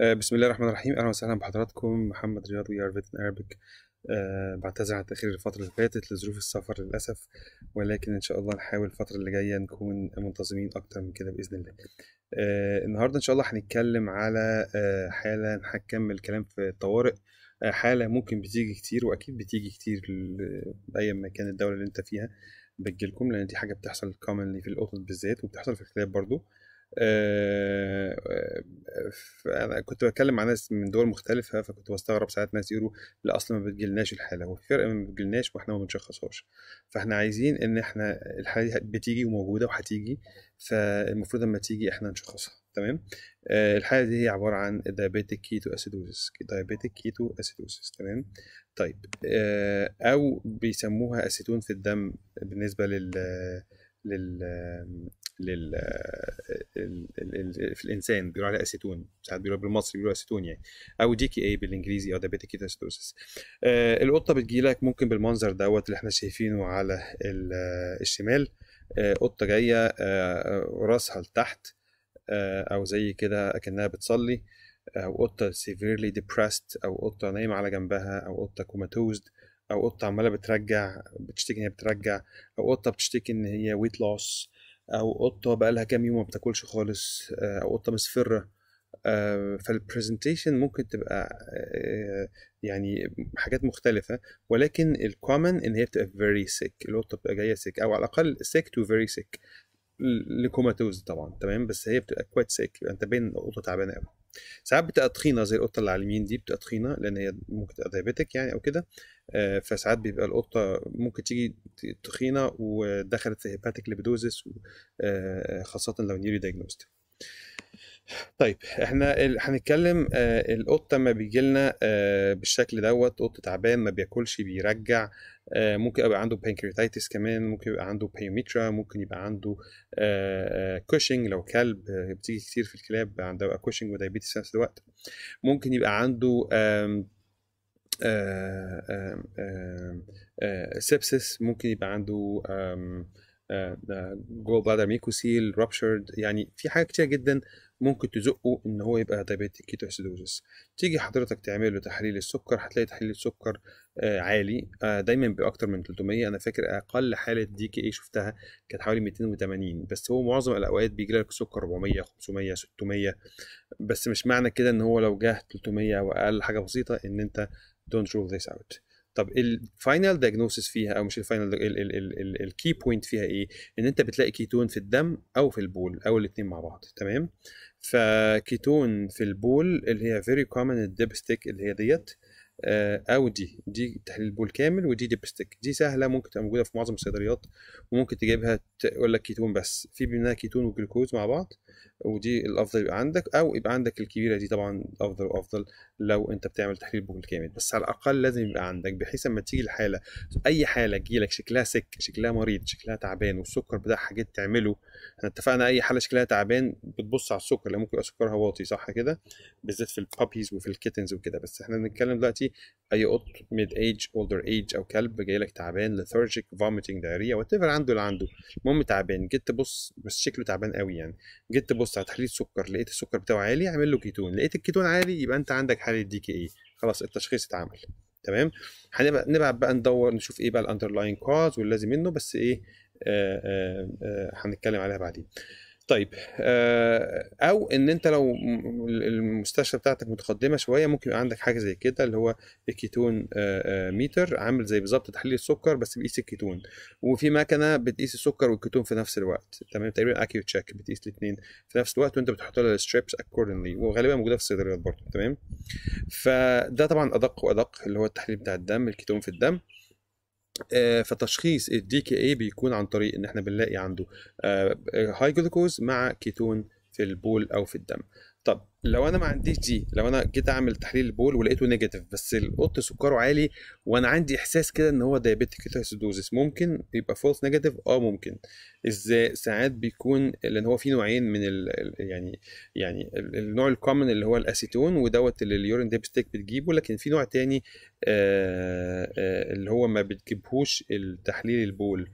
آه، بسم الله الرحمن الرحيم اهلا وسهلا بحضراتكم محمد رياض وي ار فيتن بعتذر عن التاخير الفتره اللي فاتت لظروف السفر للاسف ولكن ان شاء الله نحاول الفتره اللي جايه نكون منتظمين اكتر من كده باذن الله آه، النهارده ان شاء الله هنتكلم على آه، حاله هنكمل الكلام في الطوارئ حاله ممكن بتيجي كتير واكيد بتيجي كتير ايا ما كان الدوله اللي انت فيها بتجيلكم لان دي حاجه بتحصل كومنلي في القطط بالذات وبتحصل في الكلاب برضو آه، آه، آه، انا كنت بتكلم مع ناس من دول مختلفه فكنت بستغرب ساعات ناس يقولوا لا اصلا ما بتجيلناش الحاله هو فرق ما بتجيلناش واحنا ما بنشخصهاش فاحنا عايزين ان احنا الحاله دي بتيجي وموجوده وهتيجي فالمفروض لما تيجي احنا نشخصها تمام آه الحاله دي هي عباره عن دايابيتك كيتو اسيدوزيس دايابيتك كيتو اسيدوزيس تمام طيب آه او بيسموها اسيتون في الدم بالنسبه لل لل لل في الانسان بيقولوا عليها اسيتون ساعات بيقولوا بالمصري بيقولوا اسيتون يعني او دي كي اي بالانجليزي او دايابيتيك كيتاسيدوسيس آه القطه لك ممكن بالمنظر دوت اللي احنا شايفينه على الشمال آه قطه جايه آه راسها لتحت آه، او زي كده اكنها بتصلي او آه، قطه سيفيرلي ديبرست او قطه نايمه على جنبها او قطه كوماتوزد او قطه عماله بترجع بتشتكي ان هي بترجع او قطه بتشتكي ان هي ويت لوس او قطه بقالها كام يوم ما بتاكلش خالص آه، او قطه مصفره آه، فالبرزنتيشن ممكن تبقى آه، يعني حاجات مختلفة ولكن الكومن ان هي بتبقى فيري سيك القطة بتبقى جاية سيك او على الاقل سيك تو فيري سيك لكوماتوز طبعا تمام بس هي بتبقى كويت سيك انت بين قطة تعبانة قوي ساعات بتبقى تخينه زي القطه اللي على اليمين دي بتبقى تخينه لان هي ممكن تبقى دايبتك يعني او كده آه، فساعات بيبقى القطه ممكن تيجي تخينه ودخلت في هيباتيك آه، ليبيدوزس خاصه لو نيري دايجنوستيك طيب احنا هنتكلم آه القطه ما بيجي لنا آه بالشكل دوت قط تعبان ما بياكلش بيرجع آه ممكن يبقى عنده بانكرياتايتس كمان ممكن يبقى عنده بايوميترا ممكن يبقى عنده كوشنج آه، آه، لو كلب آه، بتيجي كتير في الكلاب عنده كوشنج ودايبيتس في نفس الوقت ممكن يبقى عنده سبسس ممكن يبقى عنده جول بلادر ميكوسيل رابشرد يعني في حاجات كتير جدا آه ممكن تزقه ان هو يبقى دايابيتيك كيتو اسيدوزس تيجي حضرتك تعمل له تحليل السكر هتلاقي تحليل السكر آه، عالي آه، دايما باكتر من 300 انا فاكر اقل حاله دي كي اي شفتها كانت حوالي 280 بس هو معظم الاوقات بيجي لك سكر 400 500 600 بس مش معنى كده ان هو لو جه 300 او اقل حاجه بسيطه ان انت don't rule this out طب الفاينل دايجنوسيس فيها او مش الفاينل الكي بوينت فيها ايه؟ ان انت بتلاقي كيتون في الدم او في البول او الاثنين مع بعض تمام؟ فكيتون في البول اللي هي فيري كومن الديبستيك اللي هي ديت آه، او دي دي تحليل بول كامل ودي ديبستيك دي سهله ممكن تبقى موجوده في معظم الصيدليات وممكن تجيبها تقول لك كيتون بس في منها كيتون وجلوكوز مع بعض ودي الافضل يبقى عندك او يبقى عندك الكبيره دي طبعا افضل وافضل لو انت بتعمل تحليل بول كامل بس على الاقل لازم يبقى عندك بحيث اما تيجي الحاله اي حاله تجي لك شكلها سك شكلها مريض شكلها تعبان والسكر بتاعها جيت تعمله احنا اتفقنا اي حاله شكلها تعبان بتبص على السكر اللي ممكن يبقى سكرها واطي صح كده بالذات في البابيز وفي الكيتنز وكده بس احنا بنتكلم دلوقتي اي قط ميد ايج اولدر ايج او كلب جاي لك تعبان لثورجيك فوميتنج دايريا وات عنده اللي عنده المهم تعبان جيت تبص بس شكله تعبان قوي يعني جيت جيت تبص على تحليل السكر لقيت السكر بتاعه عالي اعمل له كيتون لقيت الكيتون عالي يبقى انت عندك حاله دي كي اي خلاص التشخيص اتعمل تمام هنبقى نبعت بقى ندور نشوف ايه بقى الاندرلاين كوز واللازم منه بس ايه آه، آه، آه، هنتكلم عليها بعدين طيب آه، او ان انت لو المستشفى بتاعتك متقدمه شويه ممكن يبقى عندك حاجه زي كده اللي هو الكيتون آه، آه، ميتر عامل زي بالظبط تحليل السكر بس بيقيس الكيتون وفي مكنه بتقيس السكر والكيتون في نفس الوقت تمام تقريبا اكيو تشيك بتقيس الاثنين في نفس الوقت وانت بتحط لها الستريبس اكوردنلي وغالبا موجوده في الصيدليات برضه تمام فده طبعا ادق وادق اللي هو التحليل بتاع الدم الكيتون في الدم آه، فتشخيص الدي كي اي بيكون عن طريق ان احنا بنلاقي عنده هاي آه، آه، جلوكوز مع كيتون في البول او في الدم طب لو انا ما عنديش دي لو انا جيت اعمل تحليل البول ولقيته نيجاتيف بس القط سكره عالي وانا عندي احساس كده ان هو دايابيتيك كيتوسيدوزيس ممكن يبقى فولس نيجاتيف اه ممكن ازاي ساعات بيكون لان هو في نوعين من الـ يعني يعني النوع الكومن اللي هو الاسيتون ودوت اللي اليورين ديبستيك بتجيبه لكن في نوع تاني آآ آه، آآ آه، اللي هو ما بتجيبهوش التحليل البول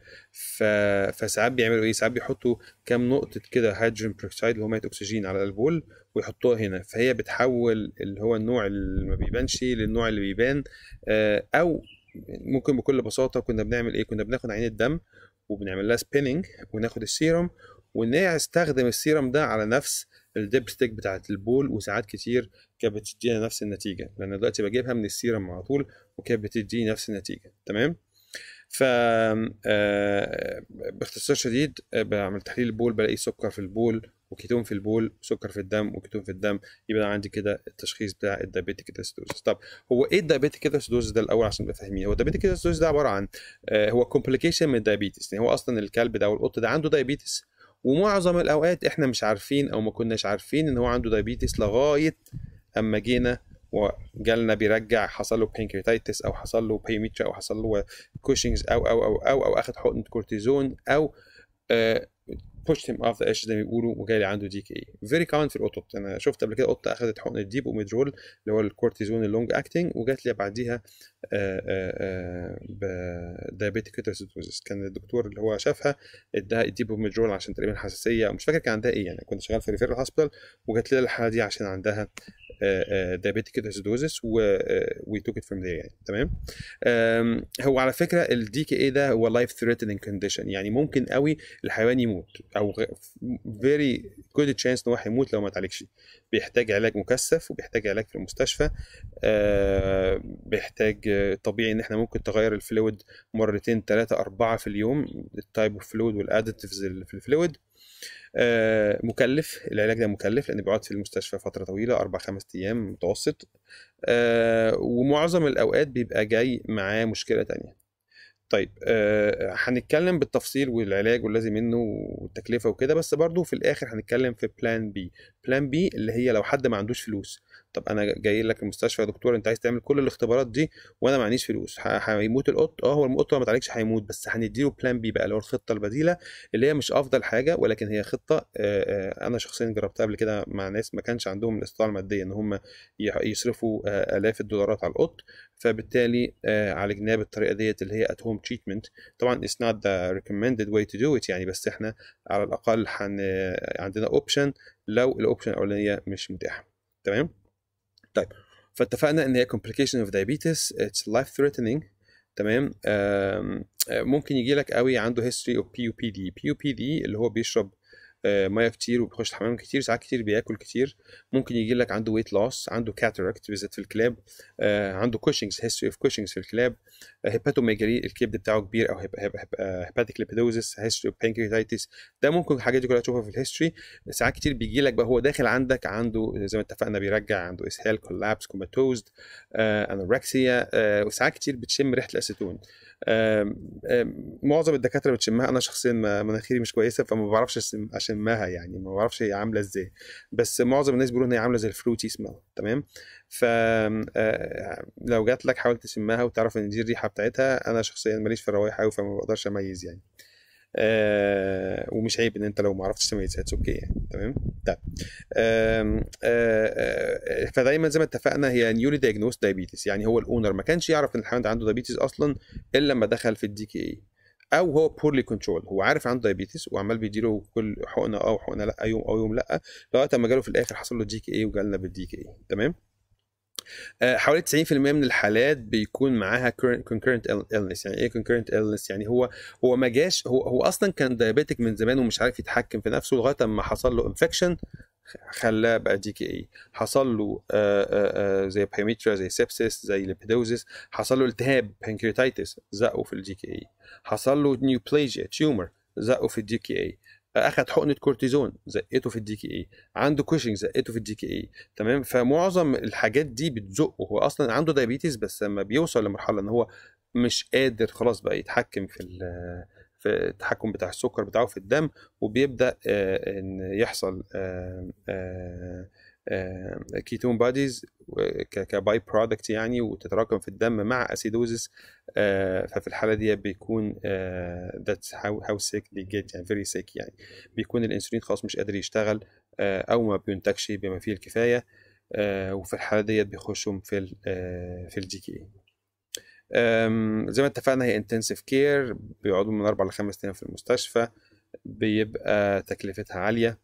فساعات بيعملوا ايه ساعات بيحطوا كام نقطه كده هيدروجين بروكسيد اللي هو ميه اكسجين على البول ويحطوها هنا فهي بتحول اللي هو النوع اللي ما بيبانش للنوع اللي بيبان آه، او ممكن بكل بساطه كنا بنعمل ايه كنا بناخد عين الدم وبنعمل لها سبيننج وناخد السيرم استخدم السيرم ده على نفس الديب ستيك بتاعت البول وساعات كتير كانت بتدينا نفس النتيجه لان دلوقتي بجيبها من السيرم على طول وكانت بتديني نفس النتيجه تمام ف آه، باختصار شديد آه، بعمل تحليل البول بلاقي سكر في البول وكيتون في البول سكر في الدم وكيتون في الدم يبقى عندي كده التشخيص بتاع الدايبيتيك اتاسيدوز طب هو ايه الدايبيتيك اتاسيدوز ده الاول عشان نبقى فاهمين هو الدايبيتيك اتاسيدوز ده عباره عن آه، هو كومبليكيشن من الدايبيتس يعني هو اصلا الكلب ده او القط ده عنده دايبيتس ومعظم الاوقات احنا مش عارفين او ما كناش عارفين ان هو عنده دايبيتس لغايه اما جينا وجالنا بيرجع حصل له بانكريتايتس او حصل له بيميتشا او حصل له كوشنجز او او او او او اخد حقنه كورتيزون او آه بوشت هيم اوف ذا زي ما بيقولوا وجالي عنده دي كي فيري كومن في القطط انا شفت قبل كده قطه اخذت حقن الديب اوميدرول اللي هو الكورتيزون اللونج اكتنج وجات لي بعديها دايابيتيك آه، آه، آه، كيتوسيدوزس كان الدكتور اللي هو شافها ادها الديب اوميدرول عشان تقريبا حساسيه مش فاكر كان عندها ايه يعني كنت شغال في ريفيرال هوسبيتال وجات لي الحاله دي عشان عندها آه، آه، diabetic acidosis وي توك ات فروم ذير يعني تمام هو على فكره الدي كي اي ده هو لايف ثريتنينج كونديشن يعني ممكن قوي الحيوان يموت او فيري جود تشانس ان هو هيموت لو ما اتعالجش بيحتاج علاج مكثف وبيحتاج علاج في المستشفى بيحتاج طبيعي ان احنا ممكن تغير الفلويد مرتين ثلاثه اربعه في اليوم التايب اوف فلويد والاديتيفز في الفلويد آه، مكلف العلاج ده مكلف لان بيقعد في المستشفى فتره طويله اربع خمس ايام متوسط آه، ومعظم الاوقات بيبقى جاي معاه مشكله تانية طيب آه، هنتكلم بالتفصيل والعلاج واللازم منه والتكلفه وكده بس برضو في الاخر هنتكلم في بلان بي بلان بي اللي هي لو حد ما عندوش فلوس طب انا جاي لك المستشفى يا دكتور انت عايز تعمل كل الاختبارات دي وانا عنديش فلوس هيموت القط اه هو القط ما تعالجش هيموت بس هنديله بلان بي بقى اللي هو الخطه البديله اللي هي مش افضل حاجه ولكن هي خطه انا شخصيا جربتها قبل كده مع ناس ما كانش عندهم الاستطاعه الماديه ان هم يصرفوا الاف الدولارات على القط فبالتالي عالجناه بالطريقه ديت اللي هي ات هوم تريتمنت طبعا اتس نوت ذا ريكومندد واي تو دو ات يعني بس احنا على الاقل حن... عندنا اوبشن لو الاوبشن الاولانيه مش متاحه تمام طيب فاتفقنا ان هي complication of diabetes it's life threatening تمام ممكن يجي لك قوي عنده history of PUPD PUPD اللي هو بيشرب آه، ميه كتير وبيخش الحمام كتير ساعات كتير بياكل كتير ممكن يجي لك عنده ويت لوس عنده كاتاركت بالذات في الكلاب آه، عنده كوشنجز هيستوري اوف كوشنجز في الكلاب هيباتوميجري آه، الكبد بتاعه كبير او هيباتيك ليبيدوزس هيستوري اوف بانكريتايتس ده ممكن الحاجات دي كلها تشوفها في الهيستوري ساعات كتير بيجي لك بقى هو داخل عندك عنده زي ما اتفقنا بيرجع عنده اسهال كولابس كوماتوزد انوركسيا وساعات كتير بتشم ريحه الاسيتون معظم الدكاتره بتشمها انا شخصيا مناخيري مش كويسه فما بعرفش اشمها يعني ما بعرفش هي عامله ازاي بس معظم الناس بيقولوا ان هي عامله زي الفروتي سميل تمام ف آه، لو جات لك حاولت تشمها وتعرف ان دي الريحه بتاعتها انا شخصيا ماليش في الروايح قوي فما بقدرش اميز يعني آه ومش عيب ان انت لو ما عرفتش اتس اوكي يعني تمام طيب آه، آه، فدايما زي ما اتفقنا هي نيولي دايجنوست دايبيتس يعني هو الاونر ما كانش يعرف ان الحيوان ده عنده دايبيتس اصلا الا لما دخل في الدي كي اي او هو بورلي كنترول هو عارف عنده دايبيتس وعمال بيديله كل حقنه اه وحقنه لا يوم او يوم آه لا لغايه اما جاله في الاخر حصل له دي كي اي وجالنا بالدي كي اي تمام آه، حوالي 90% من الحالات بيكون معاها concurrent illness يعني ايه concurrent illness يعني هو هو ما جاش هو هو اصلا كان دايابيتك من زمان ومش عارف يتحكم في نفسه لغايه اما حصل له انفكشن خلاه بقى دي كي اي حصل له آآ آه، آآ آه، زي بايميترا زي سيبسيس زي ليبيدوزيس حصل له التهاب بانكريتايتس زقه في الدي كي اي حصل له نيوبليجيا تيومر زقه في الدي كي اي اخذ حقنه كورتيزون زقته في الدي كي اي عنده كوشنج زقته في الدي كي اي تمام فمعظم الحاجات دي بتزقه هو اصلا عنده دايابيتس بس لما بيوصل لمرحله ان هو مش قادر خلاص بقى يتحكم في في التحكم بتاع السكر بتاعه في الدم وبيبدا آه، ان يحصل آآ آه، آآ آه، كيتون باديز كباي برودكت يعني وتتراكم في الدم مع اسيدوزس آه، ففي الحاله دي بيكون ذاتس هاو هاو سيك دي جيت يعني فيري سيك يعني بيكون الانسولين خلاص مش قادر يشتغل آه، او ما بينتجش بما فيه الكفايه آه، وفي الحاله ديت بيخشهم في الـ في الدي كي زي ما اتفقنا هي انتنسيف كير بيقعدوا من اربع لخمس ايام في المستشفى بيبقى تكلفتها عاليه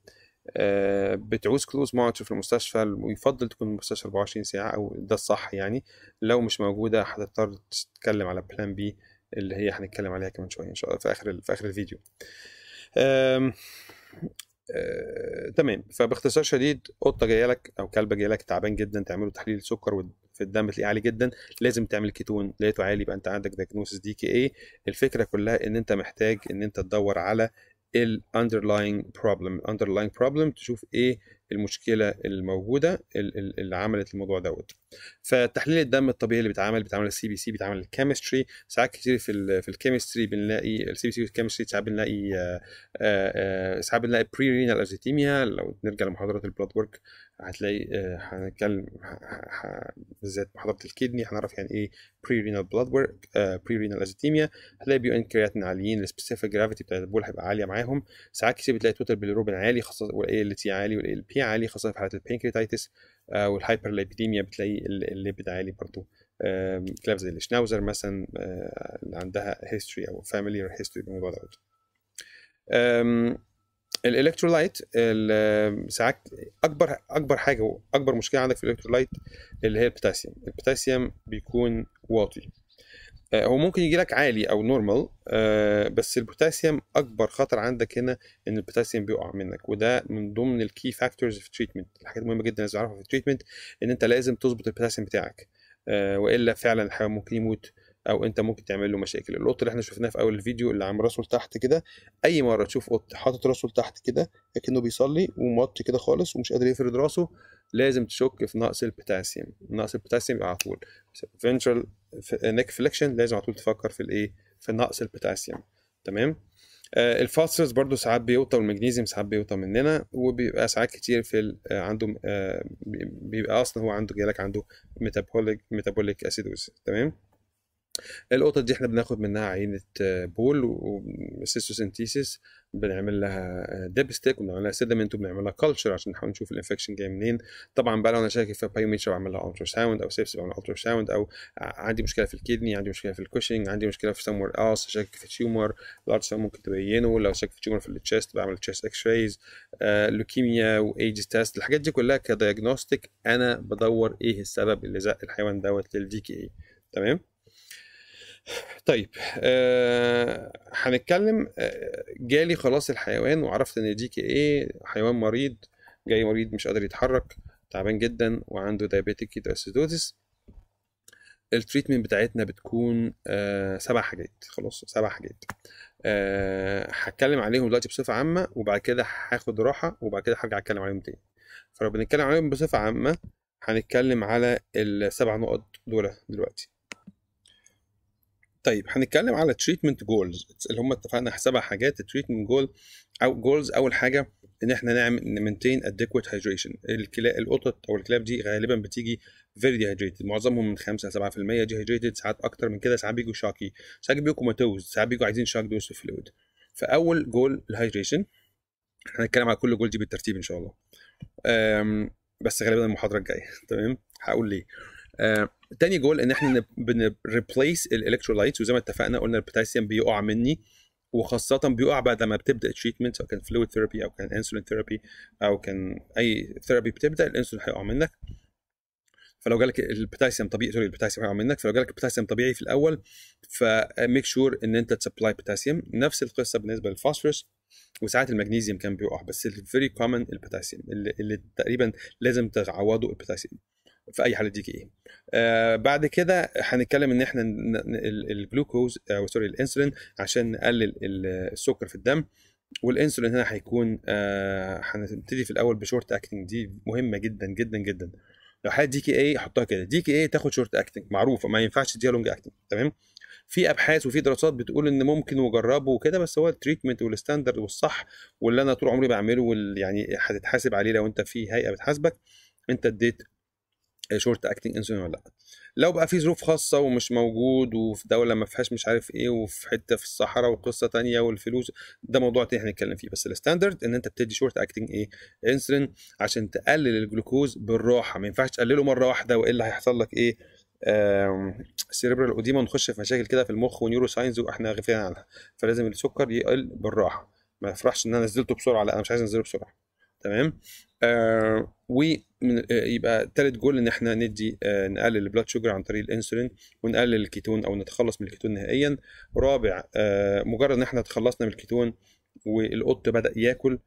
آه، بتعوز كلوز معطش في المستشفى ويفضل تكون المستشفى 24 ساعة أو ده الصح يعني لو مش موجودة هتضطر تتكلم على بلان بي اللي هي هنتكلم عليها كمان شوية إن شاء الله في آخر في آخر الفيديو أه، تمام فباختصار شديد قطه جايه لك او كلبه جايه لك تعبان جدا تعمله تحليل سكر في الدم تلاقيه عالي جدا لازم تعمل كيتون لقيته عالي يبقى انت عندك دياجنوسيس دي كي اي الفكره كلها ان انت محتاج ان انت تدور على ال underlying problem بروبلم underlying problem تشوف ايه المشكله الموجوده اللي عملت الموضوع دوت فتحليل الدم الطبيعي اللي بيتعمل بيتعمل السي بي سي بيتعمل الكيمستري ساعات كتير في ال في الكيمستري بنلاقي السي بي سي والكيمستري ساعات بنلاقي آه، آه، آه، ساعات بنلاقي بري رينال ازيتيميا لو نرجع لمحاضره البلاد ورك هتلاقي آه، هنتكلم بالذات محاضره الكدني هنعرف يعني ايه بري رينال بلاد ورك بري رينال ازيتيميا هتلاقي بيو ان كرياتين عاليين السبيسيفيك جرافيتي بتاعت البول هيبقى عاليه معاهم ساعات كتير بتلاقي توتال بيلروبين عالي خاصه والاي ال تي عالي والاي ال بي عالي خاصه في حاله البانكريتايتس والهايبر ليبيديميا بتلاقي الليبيد عالي برضه كلاب زي الشناوزر مثلا آه، اللي عندها هيستوري او فاميلي هيستوري بالموضوع ده الالكترولايت ساعات اكبر اكبر حاجه واكبر مشكله عندك في الالكترولايت اللي هي البوتاسيوم البوتاسيوم بيكون واطي آه، هو ممكن يجي لك عالي او نورمال آه، بس البوتاسيوم اكبر خطر عندك هنا ان البوتاسيوم بيقع منك وده من ضمن الكي فاكتورز في التريتمنت الحاجات المهمه جدا لازم تعرفها في التريتمنت ان انت لازم تظبط البوتاسيوم بتاعك آه، والا فعلا الحيوان ممكن يموت او انت ممكن تعمل له مشاكل القط اللي احنا شفناه في اول الفيديو اللي عامل راسه لتحت كده اي مره تشوف قط حاطط راسه لتحت كده كأنه بيصلي وموطي كده خالص ومش قادر يفرد راسه لازم تشك في نقص البوتاسيوم نقص البوتاسيوم على طول فنترال نيك فليكشن لازم على طول تفكر في الايه في نقص البوتاسيوم تمام آه، الفاسترز برضو ساعات بيوطى والمغنيسيوم ساعات بيوطى مننا وبيبقى ساعات كتير في آه، عنده آه، بيبقى اصلا هو عنده جالك عنده ميتابوليك ميتابوليك اسيدوز تمام القطط دي احنا بناخد منها عينة آه، بول وسيستوسنتيسيس بنعمل لها آه، ديبستيك وبنعمل لها سيدمنت وبنعمل لها كلتشر عشان نحاول نشوف الانفكشن جاي منين طبعا بقى لو انا شاكك في بايوميتر بعمل لها الترا ساوند او سيبس بعمل الترا ساوند او عندي مشكله في الكدني عندي مشكله في الكوشنج عندي مشكله في سموير ايلس شاكك في تيومر الالترا ممكن تبينه لو شاكك في تيومر في التشيست بعمل تشيست اكس رايز لوكيميا وايدز تيست الحاجات دي كلها كدياجنوستيك انا بدور ايه السبب اللي زق الحيوان دوت للدي كي اي تمام طيب آه هنتكلم آه جالي خلاص الحيوان وعرفت ان كي ايه حيوان مريض جاي مريض مش قادر يتحرك تعبان جدا وعنده دايابيتيك كيتوسيدوزيس التريتمنت بتاعتنا بتكون آه سبع حاجات خلاص سبع حاجات آه هتكلم عليهم دلوقتي بصفه عامه وبعد كده هاخد راحه وبعد كده هرجع اتكلم عليهم تاني فلو بنتكلم عليهم بصفه عامه هنتكلم على السبع نقط دول دلوقتي طيب هنتكلم على تريتمنت جولز اللي هم اتفقنا سبع حاجات التريتمنت جول او جولز اول حاجه ان احنا نعمل نمنتين ادكويت هايدريشن القطط او الكلاب دي غالبا بتيجي فيري ديهايدريتد معظمهم من 5 ل 7% ديهايدريتد ساعات اكتر من كده ساعات بيجوا شاكي ساعات بيجوا كوماتوز ساعات بيجوا عايزين شاك دوس فلويد فاول جول الهايدريشن احنا هنتكلم على كل جول دي بالترتيب ان شاء الله بس غالبا المحاضره الجايه تمام هقول ليه تاني جول ان احنا بنريبليس الالكترولايتس وزي ما اتفقنا قلنا البوتاسيوم بيقع مني وخاصة بيقع بعد ما بتبدأ تريتمنت سواء كان فلويد ثيرابي أو كان انسولين ثيرابي أو كان أي ثيرابي بتبدأ الانسولين هيقع منك فلو جالك البوتاسيوم طبيعي سوري البوتاسيوم هيقع منك فلو جالك البوتاسيوم طبيعي في الأول فميك شور إن أنت تسبلاي بوتاسيوم نفس القصة بالنسبة للفوسفورس وساعات المغنيزيوم كان بيقع بس الفيري كومن البوتاسيوم اللي, اللي تقريبا لازم تعوضه البوتاسيوم في اي حاله دي كي ايه آه، بعد كده هنتكلم ان احنا الجلوكوز او آه، سوري الانسولين عشان نقلل السكر في الدم والانسولين هنا هيكون آه، هنبتدي في الاول بشورت اكتنج دي مهمه جدا جدا جدا لو حاجه دي كي اي حطها كده دي كي اي تاخد شورت اكتنج معروفه ما ينفعش تديها لونج اكتنج تمام في ابحاث وفي دراسات بتقول ان ممكن وجربه وكده بس هو التريتمنت والستاندرد والصح واللي انا طول عمري بعمله واللي يعني هتتحاسب عليه لو انت في هيئه بتحاسبك انت اديت شورت اكتنج انسولين ولا لا لو بقى في ظروف خاصة ومش موجود وفي دولة ما فيهاش مش عارف ايه وفي حتة في الصحراء وقصة تانية والفلوس ده موضوع تاني هنتكلم فيه بس الستاندرد ان انت بتدي شورت اكتنج ايه انسولين عشان تقلل الجلوكوز بالراحة ما ينفعش تقلله مرة واحدة والا هيحصل لك ايه سيريبرال اوديما ونخش في مشاكل كده في المخ ونيورو ساينز واحنا غفلنا عنها فلازم السكر يقل بالراحه ما يفرحش ان انا نزلته بسرعه لا انا مش عايز انزله بسرعه تمام آه من آه، يبقى ثالث جول ان احنا ندي آه، نقلل البلاد شوجر عن طريق الانسولين ونقلل الكيتون او نتخلص من الكيتون نهائيا رابع آه، مجرد ان احنا تخلصنا من الكيتون والقط بدا ياكل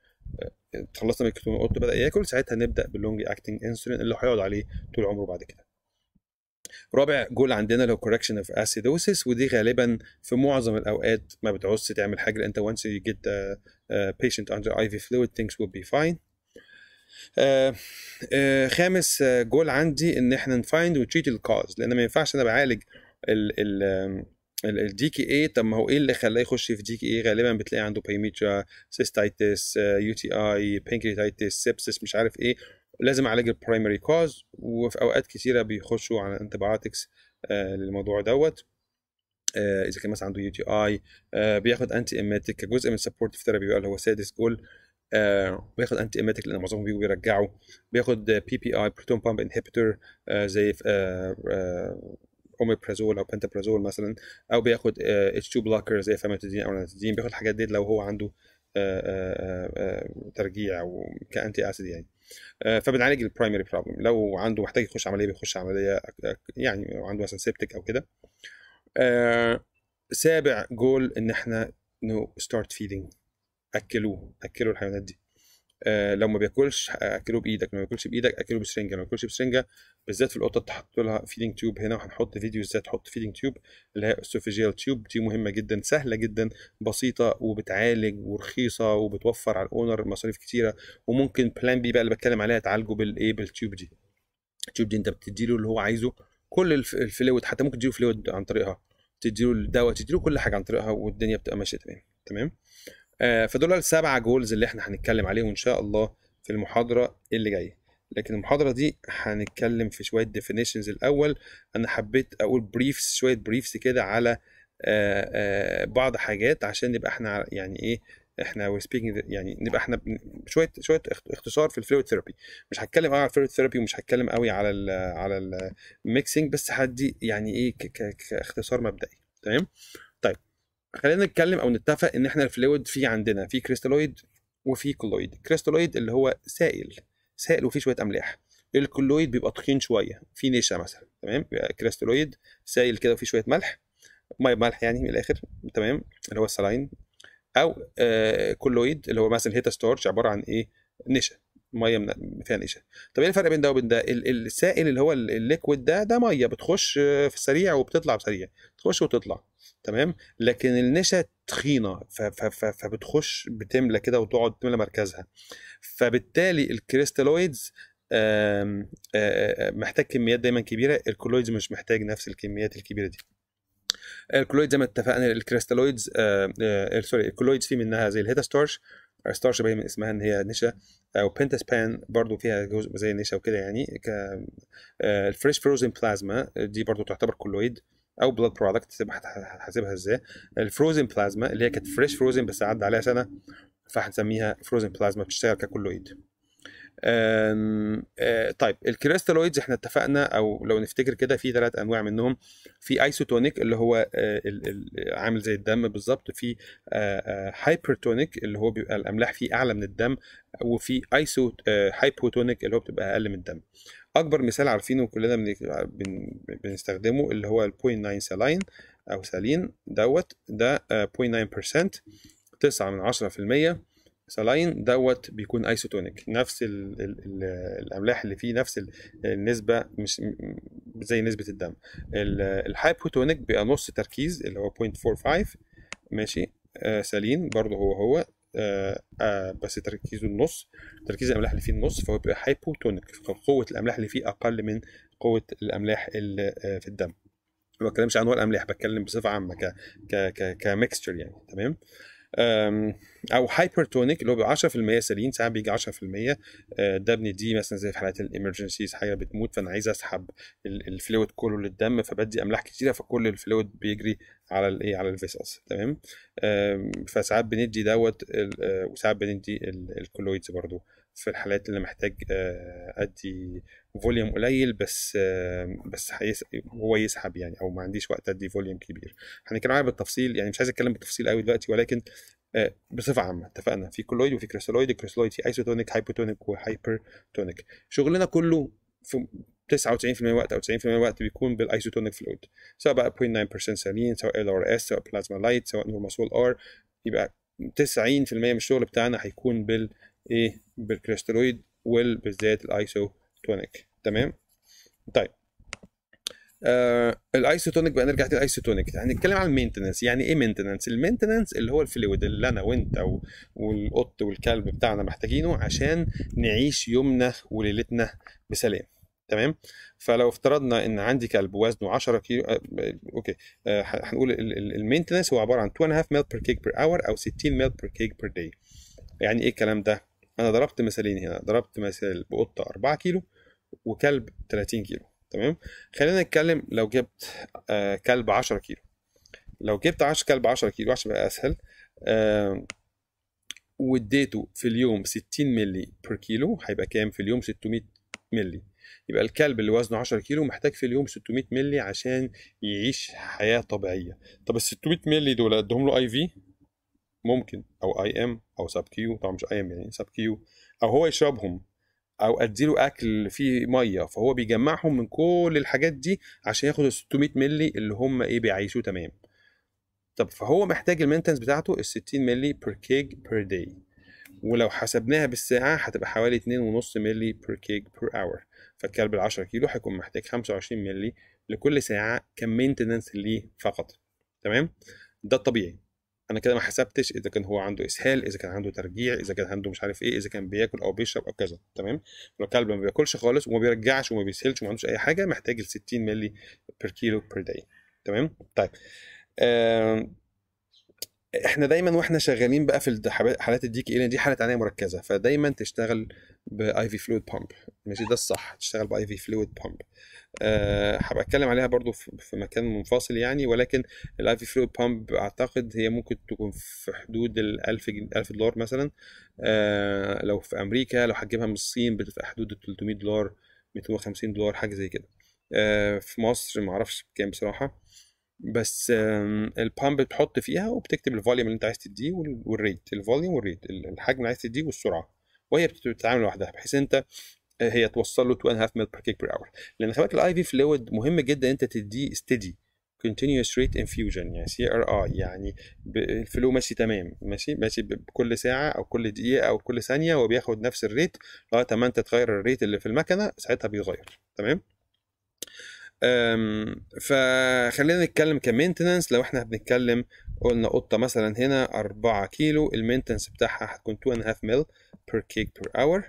تخلصنا من الكيتون والقط بدا ياكل ساعتها نبدا باللونج اكتنج انسولين اللي هيقعد عليه طول عمره بعد كده رابع جول عندنا لو كوركشن اوف اسيدوسيس ودي غالبا في معظم الاوقات ما بتعوزش تعمل حاجه انت وانس يو جيت بيشنت اندر اي في فلويد ثينكس ويل بي فاين آه، آه، خامس آه، جول عندي ان احنا نفايند وتشيت الكاز لان ما ينفعش انا بعالج ال ال الدي كي اي طب ما هو ايه اللي خلاه يخش في دي كي اي غالبا بتلاقي عنده بايميترا سيستايتس يو تي اي بانكريتايتس سيبسس مش عارف ايه لازم اعالج البرايمري كوز وفي اوقات كتيره بيخشوا على انتباعاتكس للموضوع دوت اذا كان مثلا عنده يو تي اي بياخد انتي اميتك كجزء من سبورتيف ثيرابي بقى اللي هو سادس جول آه بياخد انتي ايميتك لان معظمهم بيجوا بيرجعوا بياخد بي بي اي بروتون بامب انهبيتور زي اوميبرازول آه، آه، او بنتابرازول مثلا او بياخد اتش 2 بلوكر زي فاميتيدين او ناتيدين بياخد الحاجات دي لو هو عنده ترجيع او كانتي اسيد يعني فبنعالج البرايمري بروبلم لو عنده محتاج يخش عمليه بيخش عمليه يعني لو عنده مثلا سيبتك او كده سابع جول ان احنا نو ستارت فيدنج اكلوه اكلوا الحيوانات دي آه لو ما بياكلش اكله بايدك ما بياكلش بايدك اكله بسرنجه لو ما بياكلش بسرنجه بالذات في القطط تحط لها فيدنج تيوب هنا وهنحط فيديو ازاي تحط فيدنج تيوب اللي هي السوفيجيال تيوب دي مهمه جدا سهله جدا بسيطه وبتعالج ورخيصه وبتوفر على الاونر مصاريف كتيره وممكن بلان بي بقى اللي بتكلم عليها تعالجه بالايه بالتيوب دي التيوب دي انت بتديله اللي هو عايزه كل الفلويد حتى ممكن تديله فلويد عن طريقها تديله الدواء تديله كل حاجه عن طريقها والدنيا بتبقى ماشيه تمام تمام آه، فدول السبعه جولز اللي احنا هنتكلم عليهم ان شاء الله في المحاضره اللي جايه لكن المحاضره دي هنتكلم في شويه ديفينيشنز الاول انا حبيت اقول بريفس شويه بريفس كده على آه، آه، بعض حاجات عشان نبقى احنا يعني ايه احنا سبيكينج يعني نبقى احنا شويه شويه اختصار في الفلويد ثيرابي مش هتكلم قوي على الفلويد ثيرابي ومش هتكلم قوي على الـ على الميكسنج بس هدي يعني ايه كاختصار مبدئي تمام خلينا نتكلم او نتفق ان احنا الفلويد في عندنا في كريستالويد وفي كولويد كريستالويد اللي هو سائل سائل وفيه شويه املاح الكولويد بيبقى تخين شويه في نشا مثلا تمام كريستالويد سائل كده وفيه شويه ملح ميه ملح يعني من الاخر تمام اللي هو السلاين او آه كولويد اللي هو مثلا هيتا ستارش عباره عن ايه نشا ميه من فيها نشا طب ايه الفرق بين ده وبين ده السائل اللي هو الليكويد ده ده ميه بتخش في السريع وبتطلع بسريع تخش وتطلع تمام لكن النشا تخينه فبتخش بتملى كده وتقعد تملى مركزها فبالتالي الكريستالويدز محتاج كميات دايما كبيره الكولويدز مش محتاج نفس الكميات الكبيره دي الكولويدز زي ما اتفقنا الكريستالويدز سوري الكولويدز في منها زي الهيتا ستارش ستارش باين من اسمها ان هي نشا او بنتاسبان برضو فيها جزء زي النشا وكده يعني ك الفريش فروزن بلازما دي برضو تعتبر كولويد آه او بلاد برودكت هتحاسبها ازاي الفروزن بلازما اللي هي كانت فريش فروزن بس عدى عليها سنه فهنسميها فروزن بلازما بتشتغل ككلويد آم آه، طيب الكريستالويدز احنا اتفقنا او لو نفتكر كده في ثلاث انواع منهم في ايسوتونيك اللي هو آه، عامل زي الدم بالظبط في هايبرتونيك آه، اللي هو بيبقى الاملاح فيه اعلى من الدم وفي ايسو هايبوتونيك اللي هو بتبقى اقل من الدم اكبر مثال عارفينه وكلنا بنستخدمه اللي هو ال 0.9 سالين او سالين دوت ده 0.9% آه، 9 من 10% سالين دوت بيكون ايسوتونيك نفس الـ الـ الـ الاملاح اللي فيه نفس النسبه مش زي نسبه الدم الهايبوتونيك بيبقى نص تركيز اللي هو 0.45 ماشي آه سالين برضه هو هو آه، آه، بس تركيزه النص تركيز الاملاح اللي فيه النص فهو بيبقى هايبوتونيك فقوه الاملاح اللي فيه اقل من قوه الاملاح اللي آه، في الدم ما بتكلمش عن نوع الاملاح بتكلم بصفه عامه ك ك ك يعني تمام او هايبرتونيك اللي هو بيبقى 10% سليم ساعات بيجي 10% آه، ده بندي مثلا زي في حالات الامرجنسيز حاجه بتموت فانا عايز اسحب الفلويد كله للدم فبدي املاح كتيره فكل الفلويد بيجري على الايه على الفيسلز تمام فساعات بندي دوت آه، وساعات بندي الكولويدز برضو في الحالات اللي محتاج آه، ادي فوليوم قليل بس آه، بس هو يسحب يعني او ما عنديش وقت ادي فوليوم كبير هنتكلم عنها بالتفصيل يعني مش عايز اتكلم بالتفصيل قوي دلوقتي ولكن آه، بصفه عامه اتفقنا في كولويد وفي كريستالويد الكريستالويد في ايسوتونيك هايبوتونيك وهايبرتونيك شغلنا كله في 99% وقت او 90% وقت بيكون بالايسوتونيك فلويد سواء بقى 0.9% سالين سواء ال ار اس سواء بلازما لايت سواء نورمال سول ار يبقى 90% من الشغل بتاعنا هيكون بال ايه بالكريستالويد وبالذات الايسوتونيك تمام طيب آه الايسوتونيك بقى نرجع تاني الايسوتونيك هنتكلم عن المينتننس يعني ايه مينتننس المينتننس اللي هو الفلويد اللي انا وانت والقط والكلب بتاعنا محتاجينه عشان نعيش يومنا وليلتنا بسلام تمام فلو افترضنا ان عندي كلب وزنه 10 كيلو آه، اوكي آه هنقول المينتننس هو عباره عن 2.5 ميل بير كيك بير اور او 60 ميل بير كيك بير داي يعني ايه الكلام ده انا ضربت مثالين هنا ضربت مثال بقطه 4 كيلو وكلب 30 كيلو تمام خلينا نتكلم لو جبت آه، كلب 10 كيلو لو جبت 10 كلب 10 كيلو عشان يبقى اسهل واديته في اليوم 60 مللي بير كيلو هيبقى كام في اليوم 600 مللي يبقى الكلب اللي وزنه 10 كيلو محتاج في اليوم 600 مللي عشان يعيش حياه طبيعيه طب ال 600 مللي دول ادهم له اي في ممكن او اي ام او سب كيو طبعا مش اي ام يعني سب كيو او هو يشربهم او اديله اكل فيه ميه فهو بيجمعهم من كل الحاجات دي عشان ياخد ال 600 مللي اللي هم ايه بيعيشوه تمام طب فهو محتاج المينتنس بتاعته ال 60 مللي بير كيج بير داي ولو حسبناها بالساعة هتبقى حوالي 2.5 مللي بير كيج بير اور فالكلب ال 10 كيلو هيكون محتاج 25 مللي لكل ساعة كمينتنس ليه فقط تمام ده الطبيعي انا كده ما حسبتش اذا كان هو عنده اسهال اذا كان عنده ترجيع اذا كان عنده مش عارف ايه اذا كان بياكل او بيشرب او كذا تمام لو الكلب ما بياكلش خالص وما بيرجعش وما بيسهلش وما عندوش اي حاجه محتاج ال 60 مللي بير كيلو بير داي تمام طيب احنا دايما واحنا شغالين بقى في حالات الديك كي دي حاله عنايه مركزه فدايما تشتغل باي في فلويد بامب ماشي ده الصح تشتغل باي في فلويد بامب هبقى اتكلم عليها برضو في مكان منفصل يعني ولكن الاي في فلويد بامب اعتقد هي ممكن تكون في حدود ال 1000 1000 دولار مثلا أه لو في امريكا لو هتجيبها من الصين بتبقى حدود ال 300 دولار 250 دولار حاجه زي كده أه في مصر معرفش بكام بصراحه بس البامب بتحط فيها وبتكتب الفوليوم اللي انت عايز تديه والريت الفوليوم والريت الحجم اللي عايز تديه والسرعه وهي بتتعامل لوحدها بحيث انت آه، هي توصل له هاف ميل بير كيك بير اور لان خلي بالك الاي في فلويد مهم جدا انت تديه ستيدي continuous rate infusion يعني سي ار اي يعني الفلو ماشي تمام ماشي ماشي بكل ساعه او كل دقيقه او كل ثانيه وبياخد نفس الريت لغايه ما انت تغير الريت اللي في المكنه ساعتها بيتغير تمام فخلينا نتكلم كمينتننس لو احنا بنتكلم قلنا قطة مثلا هنا 4 كيلو المينتنس بتاعها هتكون 2.5 مل per cake per hour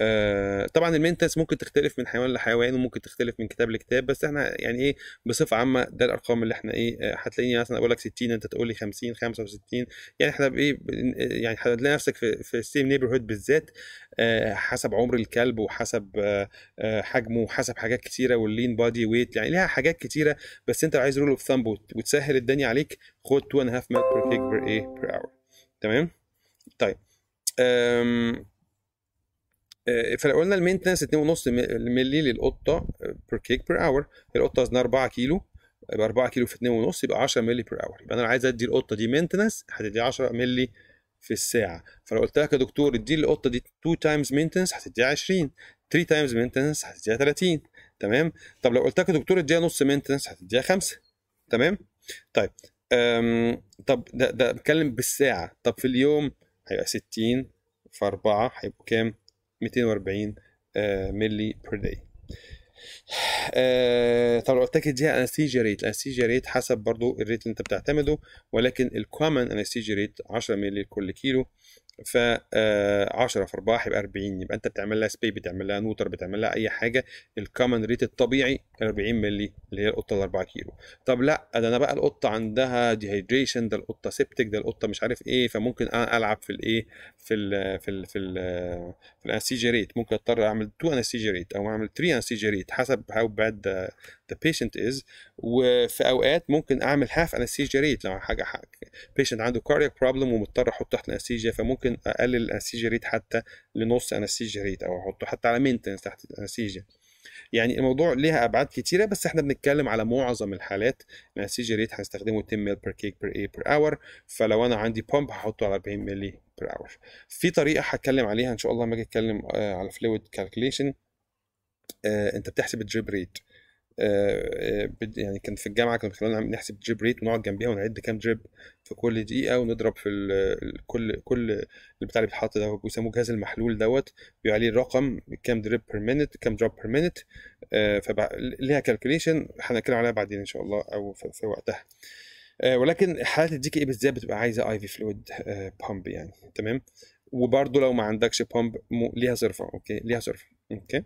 آه، طبعا المينتنس ممكن تختلف من حيوان لحيوان وممكن تختلف من كتاب لكتاب بس احنا يعني ايه بصفه عامه ده الارقام اللي احنا ايه آه، هتلاقيني مثلا اقول لك 60 انت تقول لي 50 65 يعني احنا ايه يعني هتلاقي نفسك في, في السيم نيبرهود بالذات حسب عمر الكلب وحسب حجمه وحسب حاجات كتيره واللين بادي ويت يعني ليها حاجات كتيره بس انت لو عايز رول اوف ثامب وتسهل الدنيا عليك خد 2.5 ميل بير كيك بير ايه بير اور تمام طيب آه، فلو قلنا المينتنس 2.5 مللي للقطه بير كيك بير اور القطه وزنها 4 كيلو يبقى 4 كيلو في 2.5 يبقى 10 مللي بير اور يبقى انا عايز ادي القطه دي مينتنس هتدي 10 مللي في الساعه فلو قلت لك يا دكتور ادي القطه دي 2 تايمز مينتنس هتديها 20 3 تايمز مينتنس هتديها 30 تمام طب لو قلت لك يا دكتور اديها نص مينتنس هتديها 5 تمام طيب أم طب ده ده بتكلم بالساعه طب في اليوم هيبقى 60 في 4 هيبقوا كام 240 ملي بير داي طبعا طب لو قلت لك دي انستيجيا ريت الانستيجيا ريت حسب برضو الريت اللي انت بتعتمده ولكن الكومن انستيجيا ريت 10 مللي لكل كيلو ف 10 آه، في 4 يبقى 40 يبقى انت بتعمل لها سبي بتعمل لها نوتر بتعمل لها اي حاجه الكومن ريت الطبيعي 40 مللي اللي هي القطه ال 4 كيلو طب لا ده انا بقى القطه عندها ديهايدريشن ده القطه سيبتك ده القطه مش عارف ايه فممكن انا العب في الايه في الـ في الـ في في الانسيجريت ممكن اضطر اعمل 2 انسيجريت او اعمل 3 انسيجريت حسب هاو باد ذا بيشنت از وفي اوقات ممكن اعمل هاف انسيجريت لو حاجه بيشنت عنده كارديك بروبلم ومضطر احط تحت الانسيجيا فممكن اقلل الانسيجريت حتى لنص انسيجريت او احطه حتى على مينتنس تحت الانسيجيا يعني الموضوع ليها ابعاد كتيره بس احنا بنتكلم على معظم الحالات ان يعني السي ريت هنستخدمه 10 ميل بير كيك بير اي بير اور فلو انا عندي بامب هحطه على 40 ملي بير اور في طريقه هتكلم عليها ان شاء الله لما اجي اتكلم آه، على فلويد كالكوليشن آه، انت بتحسب الدريب ريت آه، آه، يعني كان في الجامعه كانوا بيخلونا نحسب جيب ريت ونقعد جنبيها ونعد كام جيب في كل دقيقه ونضرب في كل كل البتاع اللي بيتحط ده بيسموه جهاز المحلول دوت بيبقى عليه الرقم كام دريب بير مينت كام دروب بير مينت فليها كالكوليشن هنتكلم عليها بعدين ان شاء الله او في وقتها آه، ولكن حالات الدي كي اي بالذات بتبقى عايزه اي في فلويد بامب يعني تمام وبرده لو ما عندكش بامب ليها صرفه اوكي ليها صرفه اوكي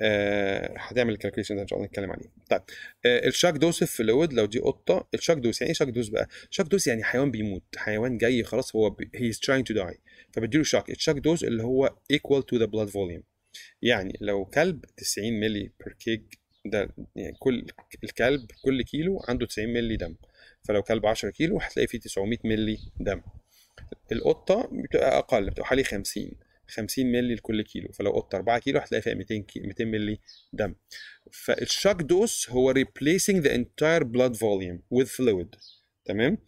آه هتعمل الكالكوليشن ده ان شاء الله نتكلم عليه طيب آه الشاك في فلويد لو دي قطه الشاك دوس يعني ايه شاك دوس بقى شاك دوس يعني حيوان بيموت حيوان جاي خلاص هو هي از تراينج تو داي فبديله شاك الشاك دوز اللي هو ايكوال تو ذا بلاد فوليوم يعني لو كلب 90 مللي بير كيج ده يعني كل الكلب كل كيلو عنده 90 مللي دم فلو كلب 10 كيلو هتلاقي فيه 900 مللي دم القطه بتبقى اقل بتبقى حوالي 50 50 مللي لكل كيلو فلو قطه 4 كيلو هتلاقي فيها 200 كي 200 مللي دم فالشوك دوز هو ريبليسنج ذا انتاير بلاد فوليوم وذ فلويد تمام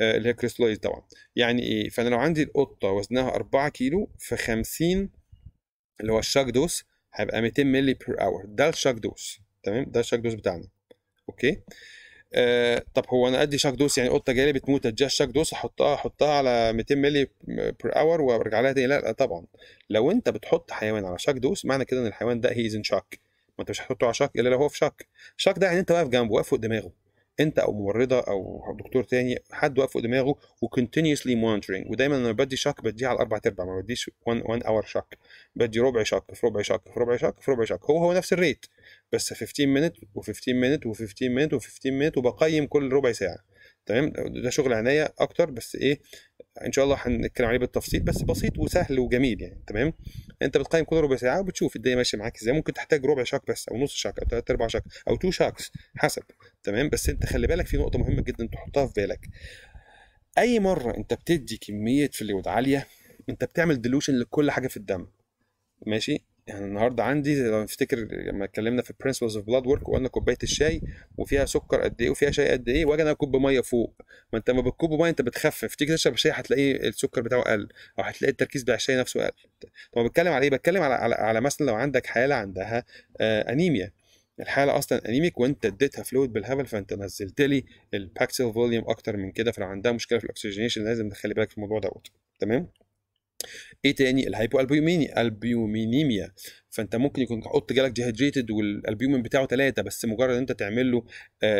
آه اللي هي كريستلايز طبعا يعني ايه فانا لو عندي القطه وزنها 4 كيلو ف 50 اللي هو الشوك دوز هيبقى 200 مللي بير اور ده الشوك دوز تمام ده الشوك دوز بتاعنا اوكي آه، طب هو انا ادي شاك دوس يعني قطه جايه بتموت اديها الشاك دوس احطها احطها على 200 ملي بير اور وارجع لها تاني لا, لا طبعا لو انت بتحط حيوان على شاك دوس معنى كده ان الحيوان ده هي از ان شاك ما انت مش هتحطه على شاك الا لو هو في شاك شاك ده يعني انت واقف جنبه واقف فوق دماغه انت او ممرضه او دكتور تاني حد واقف فوق دماغه وكونتينيوسلي مونيتورنج ودايما لما بدي شاك بديه على اربع ارباع ما بديش 1 اور شاك بدي ربع شاك في ربع شاك في ربع شاك في ربع شاك هو هو نفس الريت بس 15 مينت و15 مينت و15 مينت و15 مينت وبقيم كل ربع ساعه تمام ده شغل عينيا اكتر بس ايه ان شاء الله هنتكلم عليه بالتفصيل بس بسيط وسهل وجميل يعني تمام انت بتقيم كل ربع ساعه وبتشوف الدنيا ماشيه معاك ازاي ممكن تحتاج ربع شاك بس او نص شاك او ثلاث اربع شاك او تو شاكس حسب تمام بس انت خلي بالك في نقطه مهمه جدا تحطها في بالك اي مره انت بتدي كميه فلويد عاليه انت بتعمل ديلوشن لكل حاجه في الدم ماشي يعني النهارده عندي لو نفتكر لما اتكلمنا في برنسبلز اوف بلاد ورك وقلنا كوبايه الشاي وفيها سكر قد ايه وفيها شاي قد ايه واجي انا كوب ميه فوق ما انت لما بتكوب ميه انت بتخفف تيجي تشرب شاي هتلاقي السكر بتاعه قل او هتلاقي التركيز بتاع الشاي نفسه قل طب بتكلم على ايه بتكلم على على, على مثلا لو عندك حاله عندها آه انيميا الحاله اصلا انيميك وانت اديتها فلويد بالهبل فانت نزلت لي الباكسل فوليوم اكتر من كده فلو عندها مشكله في الاكسجينيشن لازم تخلي بالك في الموضوع دوت تمام ايه تاني الهايبو البيوميني البيومينيميا فانت ممكن يكون حط جالك ديهيدريتد والالبيومين بتاعه ثلاثة بس مجرد انت تعمل له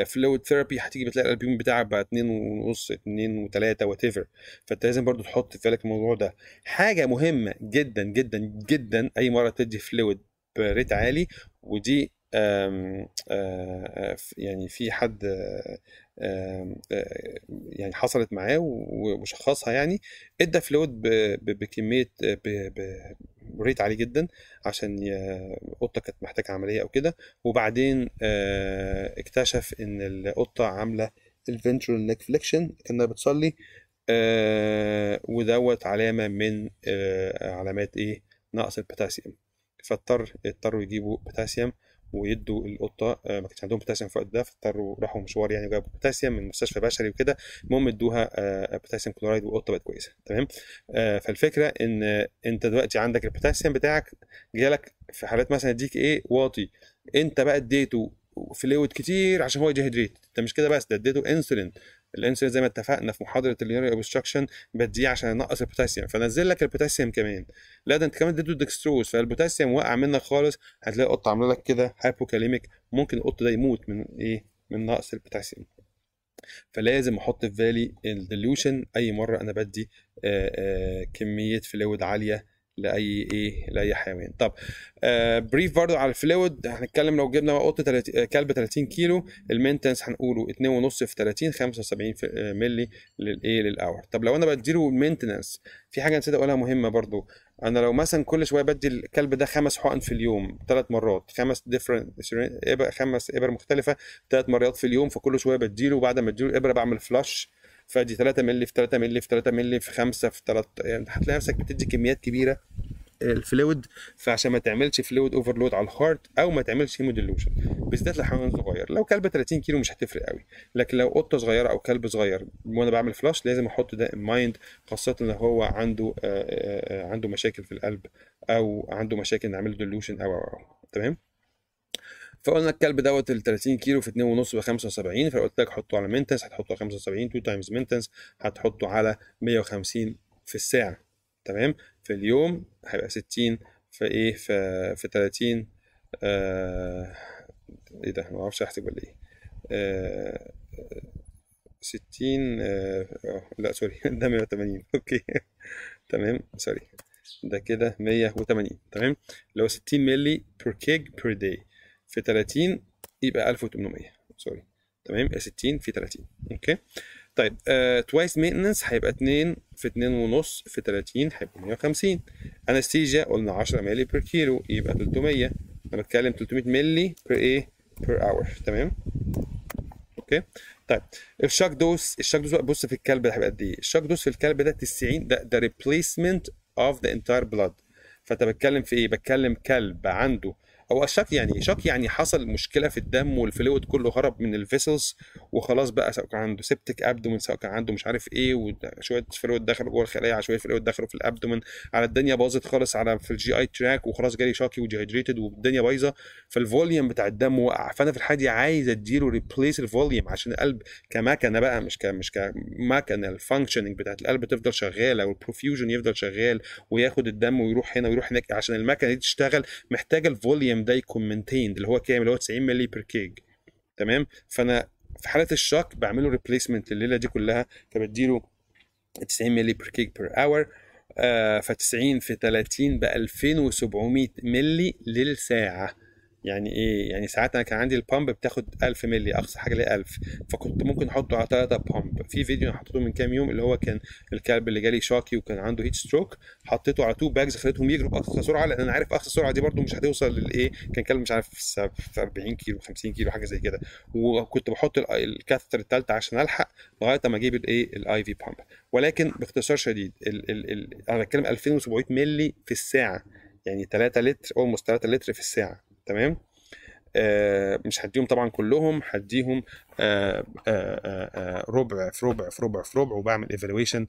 فلويد آه، ثيرابي هتيجي بتلاقي الالبيومين بتاعك بقى اتنين ونص 2 و3 وات ايفر فانت لازم برضو تحط في بالك الموضوع ده حاجه مهمه جدا جدا جدا اي مره تدي فلويد بريت عالي ودي آم آم آه، آه، يعني في حد آه، يعني حصلت معاه وشخصها يعني ادى فلويد بكميه بريت عالي جدا عشان القطه كانت محتاجه عمليه او كده وبعدين آه، اكتشف ان القطه عامله الفنترال نيك فليكشن كانها بتصلي آه، ودوت علامه من علامات ايه نقص البوتاسيوم فاضطر اضطروا يجيبوا بوتاسيوم ويدوا القطه آه، ما كانش عندهم بوتاسيوم في الوقت ده فاضطروا راحوا مشوار يعني وجابوا بوتاسيوم من مستشفى بشري وكده المهم ادوها بوتاسيوم كلورايد والقطه بقت كويسه تمام آه، فالفكره ان انت دلوقتي عندك البوتاسيوم بتاعك جالك في حالات مثلا يديك ايه واطي انت بقى اديته فلويد كتير عشان هو يجهدريت انت مش كده بس ده اديته انسولين الانسولين زي ما اتفقنا في محاضره اليوري اوبستراكشن بديه عشان انقص البوتاسيوم فنزل لك البوتاسيوم كمان لا ده انت كمان اديته ديكستروز فالبوتاسيوم وقع منك خالص هتلاقي قطه عامله لك كده هايبوكاليميك ممكن القط ده يموت من ايه من نقص البوتاسيوم فلازم احط في بالي الديليوشن اي مره انا بدي كميه فلويد عاليه لاي ايه لاي حيوان طب آه بريف برضو على الفلويد هنتكلم لو جبنا قطه 30 آه، كلب 30 كيلو المينتنس هنقوله 2.5 في 30 75 في آه، ملي للايه للاور طب لو انا بديله المينتنس في حاجه نسيت اقولها مهمه برضو انا لو مثلا كل شويه بدي الكلب ده خمس حقن في اليوم ثلاث مرات خمس ديفرنت خمس ابر مختلفه ثلاث مرات في اليوم فكل شويه بديله وبعد ما اديله الابره بعمل فلاش فدي 3 مللي في 3 مللي في 3 مللي في 5 في 3 يعني هتلاقي نفسك بتدي كميات كبيره آه، الفلويد فعشان ما تعملش فلويد اوفرلود على الهارت او ما تعملش هيموديلوشن بالذات لحيوان صغير لو كلب 30 كيلو مش هتفرق قوي لكن لو قطه صغيره او كلب صغير وانا بعمل فلاش لازم احط ده ان مايند خاصه ان هو عنده آه، آه، عنده مشاكل في القلب او عنده مشاكل نعمل ديلوشن او او او تمام فقلنا الكلب دوت ال 30 كيلو في 2.5 ب 75 فقلت لك حطه على مينتنس هتحطه على 75 2 تايمز مينتنس هتحطه على 150 في الساعه تمام في اليوم هيبقى 60 في ايه في في 30 آه ايه ده ما اعرفش احسب ولا ايه آه 60 آه،, آه لا سوري ده 180 اوكي تمام سوري ده كده 180 تمام اللي هو 60 مللي بير كيج بير داي في 30 يبقى 1800 سوري تمام يبقى 60 في 30 اوكي طيب توايس uh, مينتنس هيبقى 2 في 2 ونص في 30 هيبقى 150 انستيجيا قلنا 10 مللي بير كيلو يبقى 300 انا بتكلم 300 مللي بير ايه بير اور تمام اوكي طيب الشاك دوز الشاك دوز بص في الكلب ده هيبقى قد ايه الشاك دوز في الكلب ده 90 ده ده ريبليسمنت اوف ذا انتاير بلاد فانت بتكلم في ايه بتكلم كلب عنده هو شك يعني شك يعني حصل مشكله في الدم والفلويد كله هرب من الفيسلز وخلاص بقى سواء كان عنده سبتك ابدومن سواء كان عنده مش عارف ايه وشويه فلويد دخلوا جوه الخليه على شويه فلويد دخلوا في الابدومن على الدنيا باظت خالص على في الجي اي تراك وخلاص جالي شاكي وديهايدريتد والدنيا بايظه فالفوليوم بتاع الدم وقع فانا في الحاله دي عايز اديله ريبليس الفوليوم عشان القلب كمكنه بقى مش مش كمكنه الفانكشننج بتاعت القلب تفضل شغاله والبروفيوجن يفضل شغال وياخد الدم ويروح هنا ويروح هناك عشان المكنه دي تشتغل محتاجه الفوليوم الفوليوم ده يكون مينتيند اللي هو كام اللي هو 90 مللي بير كيج تمام فانا في حاله الشك بعمله ريبليسمنت الليله دي كلها فبديله 90 مللي بير كيج بير اور ف 90 في 30 ب 2700 مللي للساعه يعني ايه يعني ساعات انا كان عندي البامب بتاخد 1000 مللي اقصى حاجه ليه 1000 فكنت ممكن احطه على 3 بامب في فيديو انا حطيته من كام يوم اللي هو كان الكلب اللي جالي شاكي وكان عنده هيت ستروك حطيته على 2 باجز خليتهم يجروا باقصى سرعه لان انا عارف اقصى سرعه دي برده مش هتوصل للايه كان كلب مش عارف 40 كيلو 50 كيلو حاجه زي كده وكنت بحط الكاثتر الثالثه عشان الحق لغايه ما اجيب الايه الاي في بامب ولكن باختصار شديد ال ال ال انا بتكلم 2700 مللي في الساعه يعني 3 لتر اولموست 3 لتر في الساعه تمام آه، مش هديهم طبعا كلهم هديهم آه، آه، ربع في ربع في ربع في ربع وبعمل ايفالويشن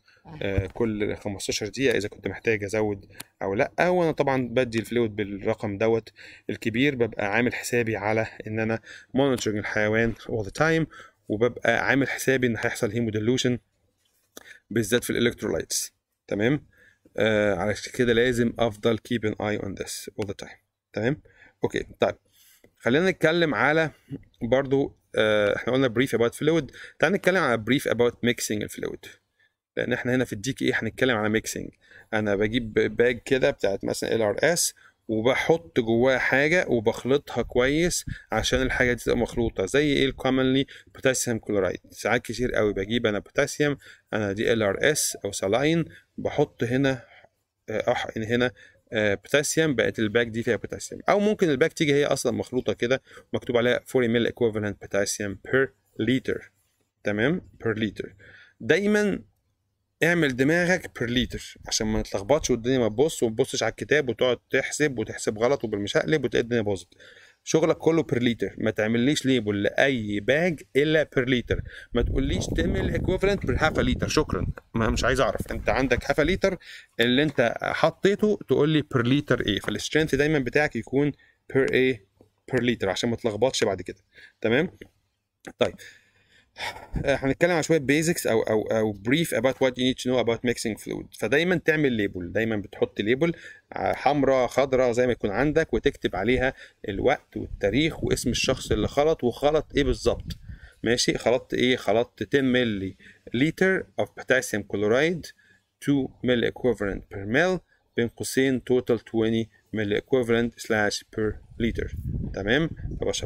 كل 15 دقيقه اذا كنت محتاج ازود او لا وانا طبعا بدي الفلويد بالرقم دوت الكبير ببقى عامل حسابي على ان انا مونيتورنج الحيوان اول ذا تايم وببقى عامل حسابي ان هيحصل هيموديلوشن بالذات في الالكترولايتس تمام آه علشان كده لازم افضل كيب ان اي اون ذس اول ذا تايم تمام اوكي طيب خلينا نتكلم على برضو آه احنا قلنا بريف اباوت فلويد تعال نتكلم على بريف اباوت ميكسنج الفلويد لان احنا هنا في الدي كي e هنتكلم على ميكسنج انا بجيب باج كده بتاعت مثلا ال ار اس وبحط جواها حاجه وبخلطها كويس عشان الحاجه دي تبقى مخلوطه زي ايه الكومنلي بوتاسيوم كلورايد ساعات كتير قوي بجيب انا بوتاسيوم انا دي ال ار اس او سلاين بحط هنا آه، أح... هنا بوتاسيوم آه، بقت الباك دي فيها بوتاسيوم او ممكن الباك تيجي هي اصلا مخلوطه كده مكتوب عليها 40 مل ايكوفالنت بوتاسيوم بير لتر تمام بير لتر دايما اعمل دماغك بير لتر عشان ما نتلخبطش والدنيا ما تبص وما تبصش على الكتاب وتقعد تحسب وتحسب غلط وبالمشقلب وتلاقي الدنيا باظت شغلك كله بير ليتر ما تعمليش ليبل لاي باج الا بير ليتر ما تقوليش تعمل ايكوفالنت بالهاف ليتر شكرا ما مش عايز اعرف انت عندك هاف ليتر اللي انت حطيته تقول لي بير ليتر ايه فالسترينث دايما بتاعك يكون بير ايه بير ليتر عشان ما تلخبطش بعد كده تمام طيب آه، هنتكلم على شويه بيزكس او او او بريف اباوت وات يو نيد تو نو اباوت ميكسينج فلويد فدايما تعمل ليبل دايما بتحط ليبل آه، حمراء خضراء زي ما يكون عندك وتكتب عليها الوقت والتاريخ واسم الشخص اللي خلط وخلط ايه بالظبط ماشي خلطت ايه خلطت 10 مللي لتر اوف بوتاسيوم كلورايد 2 مللي اكوفرنت بير ميل بين قوسين توتال 20 مللي اكوفرنت سلاش بير لتر تمام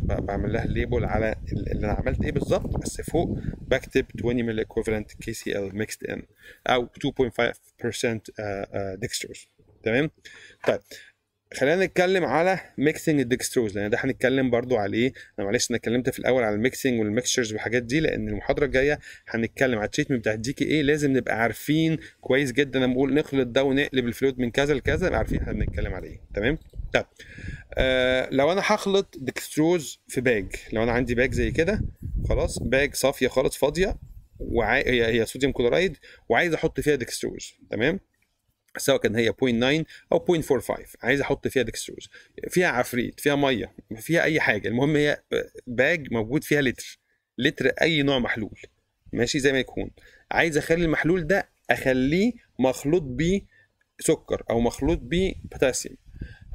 بعمل لها الليبل على اللي انا عملت ايه بالظبط بس فوق بكتب 20 مللي اكويفالنت كي سي ال ميكست ان او 2.5% ديكستروز آه، آه، تمام طيب خلينا نتكلم على ميكسنج الديكستروز لان ده هنتكلم برضو عليه إيه؟ انا معلش انا اتكلمت في الاول على الميكسنج والميكستشرز والحاجات دي لان المحاضره الجايه هنتكلم على التريتمنت بتاع الدي كي ايه لازم نبقى عارفين كويس جدا لما بقول نخلط ده ونقلب الفلويد من كذا لكذا نبقى عارفين احنا بنتكلم على ايه تمام طب آه لو انا هخلط دكستروز في باج لو انا عندي باج زي كده خلاص باج صافيه خالص فاضيه وعاي... هي صوديوم كلورايد وعايز احط فيها دكستروز تمام سواء كان هي 0.9 او 0.45 عايز احط فيها دكستروز فيها عفريت فيها ميه فيها اي حاجه المهم هي باج آه، موجود فيها لتر لتر اي نوع محلول ماشي زي ما يكون عايز اخلي المحلول ده اخليه مخلوط بيه سكر او مخلوط بيه بوتاسيوم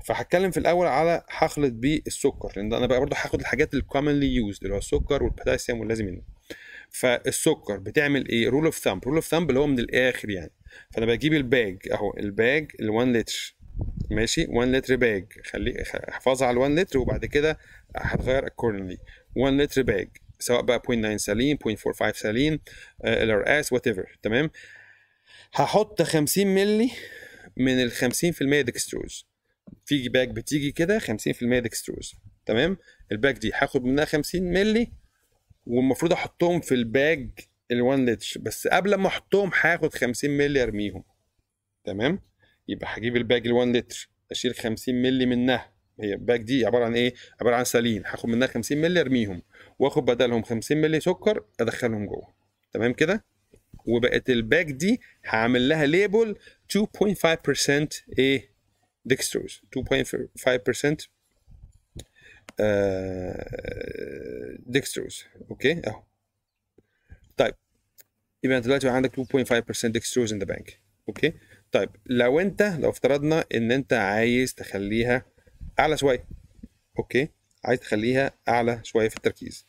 فهتكلم في الاول على هخلط بيه السكر لان انا بقى برضه هاخد الحاجات الكومنلي يوزد اللي هو السكر والبوتاسيوم واللازم منه فالسكر بتعمل ايه رول اوف ثامب رول اوف ثامب اللي هو من الاخر يعني فانا بجيب الباج اهو الباج ال1 لتر ماشي 1 لتر باج خلي احفظها على ال1 لتر وبعد كده هتغير اكوردنلي 1 لتر باج سواء بقى 0.9 سليم 0.45 سليم ار اس وات ايفر تمام هحط 50 مللي من ال 50% ديكستروز في باك بتيجي كده 50% ديكستروز تمام الباك دي هاخد منها 50 مللي والمفروض احطهم في الباج ال1 لتر بس قبل ما احطهم هاخد 50 مللي ارميهم تمام يبقى هجيب الباج ال1 لتر اشيل 50 مللي منها هي الباك دي عباره عن ايه عباره عن سالين هاخد منها 50 مللي ارميهم واخد بدلهم 50 مللي سكر ادخلهم جوه تمام كده وبقت الباك دي هعمل لها ليبل 2.5% ايه ديكستروز 2.5% آه ديكستروز اوكي اهو طيب يبقى انت دلوقتي عندك 2.5% ديكستروز ان ذا بانك اوكي طيب لو انت لو افترضنا ان انت عايز تخليها اعلى شويه اوكي عايز تخليها اعلى شويه في التركيز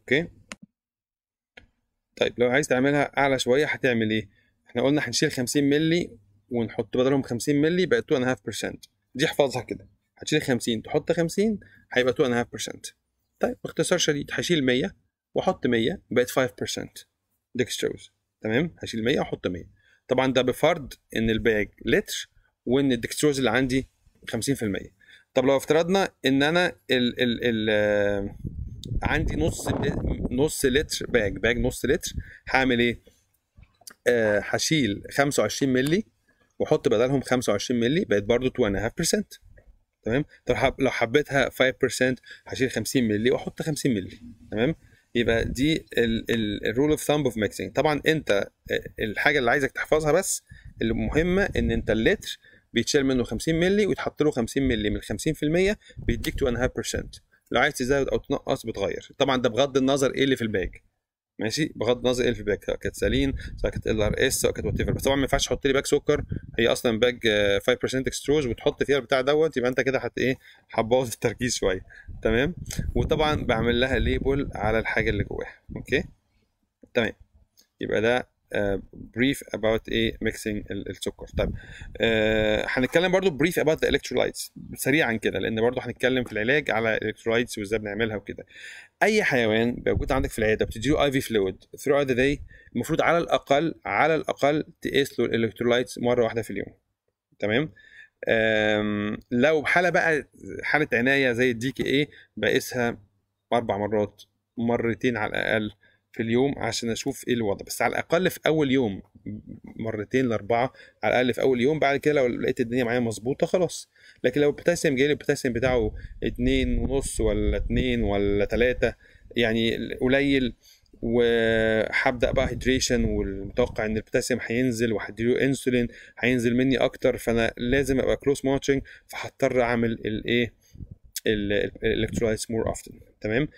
اوكي طيب لو عايز تعملها اعلى شويه هتعمل ايه احنا قلنا هنشيل 50 مللي ونحط بدلهم 50 مللي بقت 2.5% دي احفظها كده هتشيل 50 تحط 50 هيبقى 2.5% طيب باختصار شديد هشيل 100 واحط 100 بقت 5% ديكستروز تمام هشيل 100 واحط 100 طبعا ده بفرض ان الباج لتر وان الديكستروز اللي عندي 50% طب لو افترضنا ان انا ال ال ال آه، عندي نص نص لتر باج باج نص لتر هعمل ايه؟ آه هشيل 25 مللي واحط بدلهم 25 مللي بقت برضه 2.5% تمام طب حب لو حبيتها 5% هشيل 50 مللي واحط 50 مللي تمام يبقى دي الرول اوف ثامب اوف ميكسينج طبعا انت الحاجه اللي عايزك تحفظها بس المهمه ان انت اللتر بيتشال منه 50 مللي ويتحط له 50 مللي من 50% بيديك 2.5% لو عايز تزود او تنقص بتغير طبعا ده بغض النظر ايه اللي في الباج ماشي بغض النظر ايه الفيدباك سواء كانت سالين سواء كانت ال ار اس سواء كانت وات ايفر بس طبعا ما ينفعش تحط لي باك سكر هي اصلا باك 5% آه، اكستروز وتحط فيها البتاع دوت يبقى انت كده هت ايه هتبوظ التركيز شويه تمام وطبعا بعمل لها ليبل على الحاجه اللي جواها اوكي تمام يبقى ده بريف آه، اباوت ايه ميكسنج السكر طيب آه، هنتكلم برضو بريف اباوت ذا الكترولايتس سريعا كده لان برضو هنتكلم في العلاج على الكترولايتس وازاي بنعملها وكده اي حيوان موجود عندك في العياده بتديله اي في فلويد ثرو ذا داي المفروض على الاقل على الاقل تقيس له الالكترولايتس مره واحده في اليوم تمام لو حاله بقى حاله عنايه زي الدي كي ايه بقيسها اربع مرات مرتين على الاقل في اليوم عشان اشوف ايه الوضع بس على الاقل في اول يوم مرتين لاربعه على الاقل في اول يوم بعد كده لو لقيت الدنيا معايا مظبوطه خلاص لكن لو البوتاسيوم جاي لي البوتاسيوم بتاعه اتنين ونص ولا اتنين ولا تلاته يعني قليل وهبدا بقى هيدريشن والمتوقع ان البوتاسيوم هينزل وهديله انسولين هينزل مني اكتر فانا لازم ابقى كلوز ماتشنج فهضطر اعمل الايه الالكترولايتس مور اوفتن تمام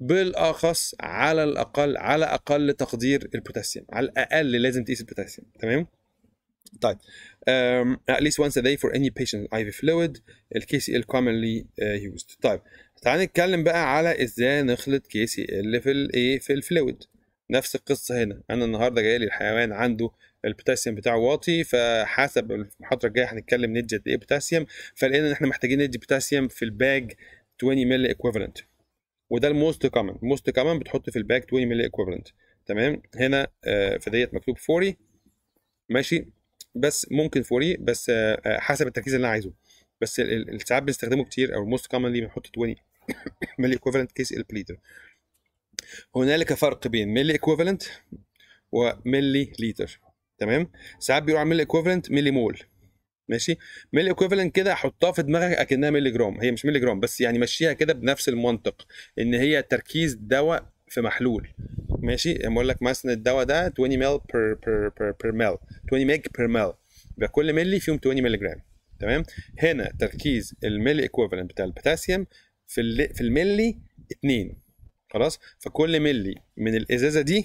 بالاخص على الاقل على اقل تقدير البوتاسيوم على الاقل لازم تقيس البوتاسيوم تمام طيب um, at least once a day for any patient IV fluid ال KCL commonly uh, used طيب تعال نتكلم بقى على ازاي نخلط KCL في الايه في الفلويد نفس القصه هنا انا النهارده جاي لي الحيوان عنده البوتاسيوم بتاعه واطي فحسب المحاضره الجايه هنتكلم ندي قد ايه بوتاسيوم فلقينا ان احنا محتاجين ندي بوتاسيوم في الباج 20 مللي ايكوفالنت وده الموست كومن موست كومن بتحط في الباك 20 ملي ايكويفالنت تمام هنا آه، في ديت مكتوب 40 ماشي بس ممكن 40 بس آه، آه، حسب التركيز اللي انا عايزه بس ساعات بنستخدمه كتير او الموست كومنلي بنحط 20 ملي ايكويفالنت كيس البليتر هنالك فرق بين ملي ايكويفالنت وملي لتر تمام ساعات بيقولوا على ملي ايكويفالنت ملي مول ماشي ميل ايكوفالنت كده حطها في دماغك اكنها ملي جرام هي مش ملي جرام بس يعني مشيها كده بنفس المنطق ان هي تركيز دواء في محلول ماشي اقول لك مثلا الدواء ده 20 مل بير بير بير بير مل 20 ميج بير مل يبقى كل ملي فيهم 20 ملي جرام تمام هنا تركيز الملي ايكوفالنت بتاع البوتاسيوم في اللي في الملي 2 خلاص فكل ملي من الازازه دي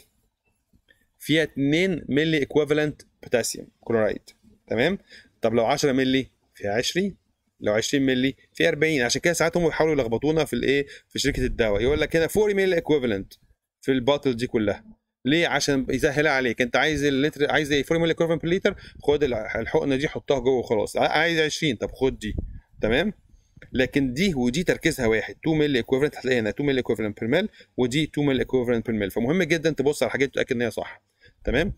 فيها 2 ملي ايكوفالنت بوتاسيوم كلورايد تمام طب لو 10 مللي فيها 20 لو 20 مللي في 40 عشان كده ساعات هم بيحاولوا يلخبطونا في الايه في شركه الدواء يقول لك هنا 40 مللي ايكويفالنت في الباتل دي كلها ليه عشان يسهلها عليك انت عايز اللتر عايز 40 مللي ايكويفالنت بير لتر خد الحقنه دي حطها جوه وخلاص عايز 20 طب خد دي تمام لكن دي ودي تركيزها واحد 2 مللي ايكويفالنت هتلاقي هنا 2 مللي ايكويفالنت بير مل ودي 2 مللي ايكويفالنت بير مل فمهم جدا تبص على الحاجات تتاكد ان هي صح تمام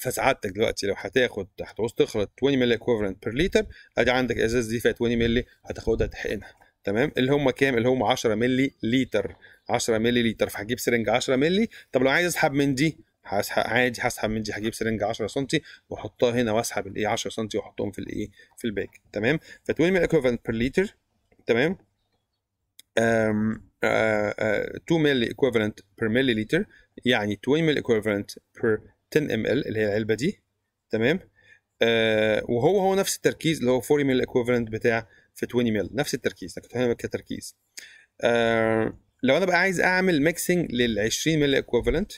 فسعادتك دلوقتي لو هتاخد هتعوز تخلط 20 مللي اكوفرنت بير لتر ادي عندك ازاز دي فيها 20 مللي هتاخدها تحقنها تمام اللي هم كام اللي هم 10 مللي لتر 10 مللي لتر فهجيب سرنج 10 مللي طب لو عايز اسحب من دي هسحب عادي هسحب من دي هجيب سرنج 10 سم واحطها هنا واسحب الايه 10 سم واحطهم في الايه في الباك تمام ف 20 مللي اكوفرنت بير لتر تمام أم 2 آه، آه، مللي اكوفرنت بير ملي لتر يعني 20 مللي اكوفرنت بير 10 ml اللي هي العلبه دي تمام آه وهو هو نفس التركيز اللي هو 40 ml ايكوفالنت بتاع في 20 ml نفس التركيز انا كنت هنا كتركيز آه لو انا بقى عايز اعمل ميكسنج لل 20 ml ايكوفالنت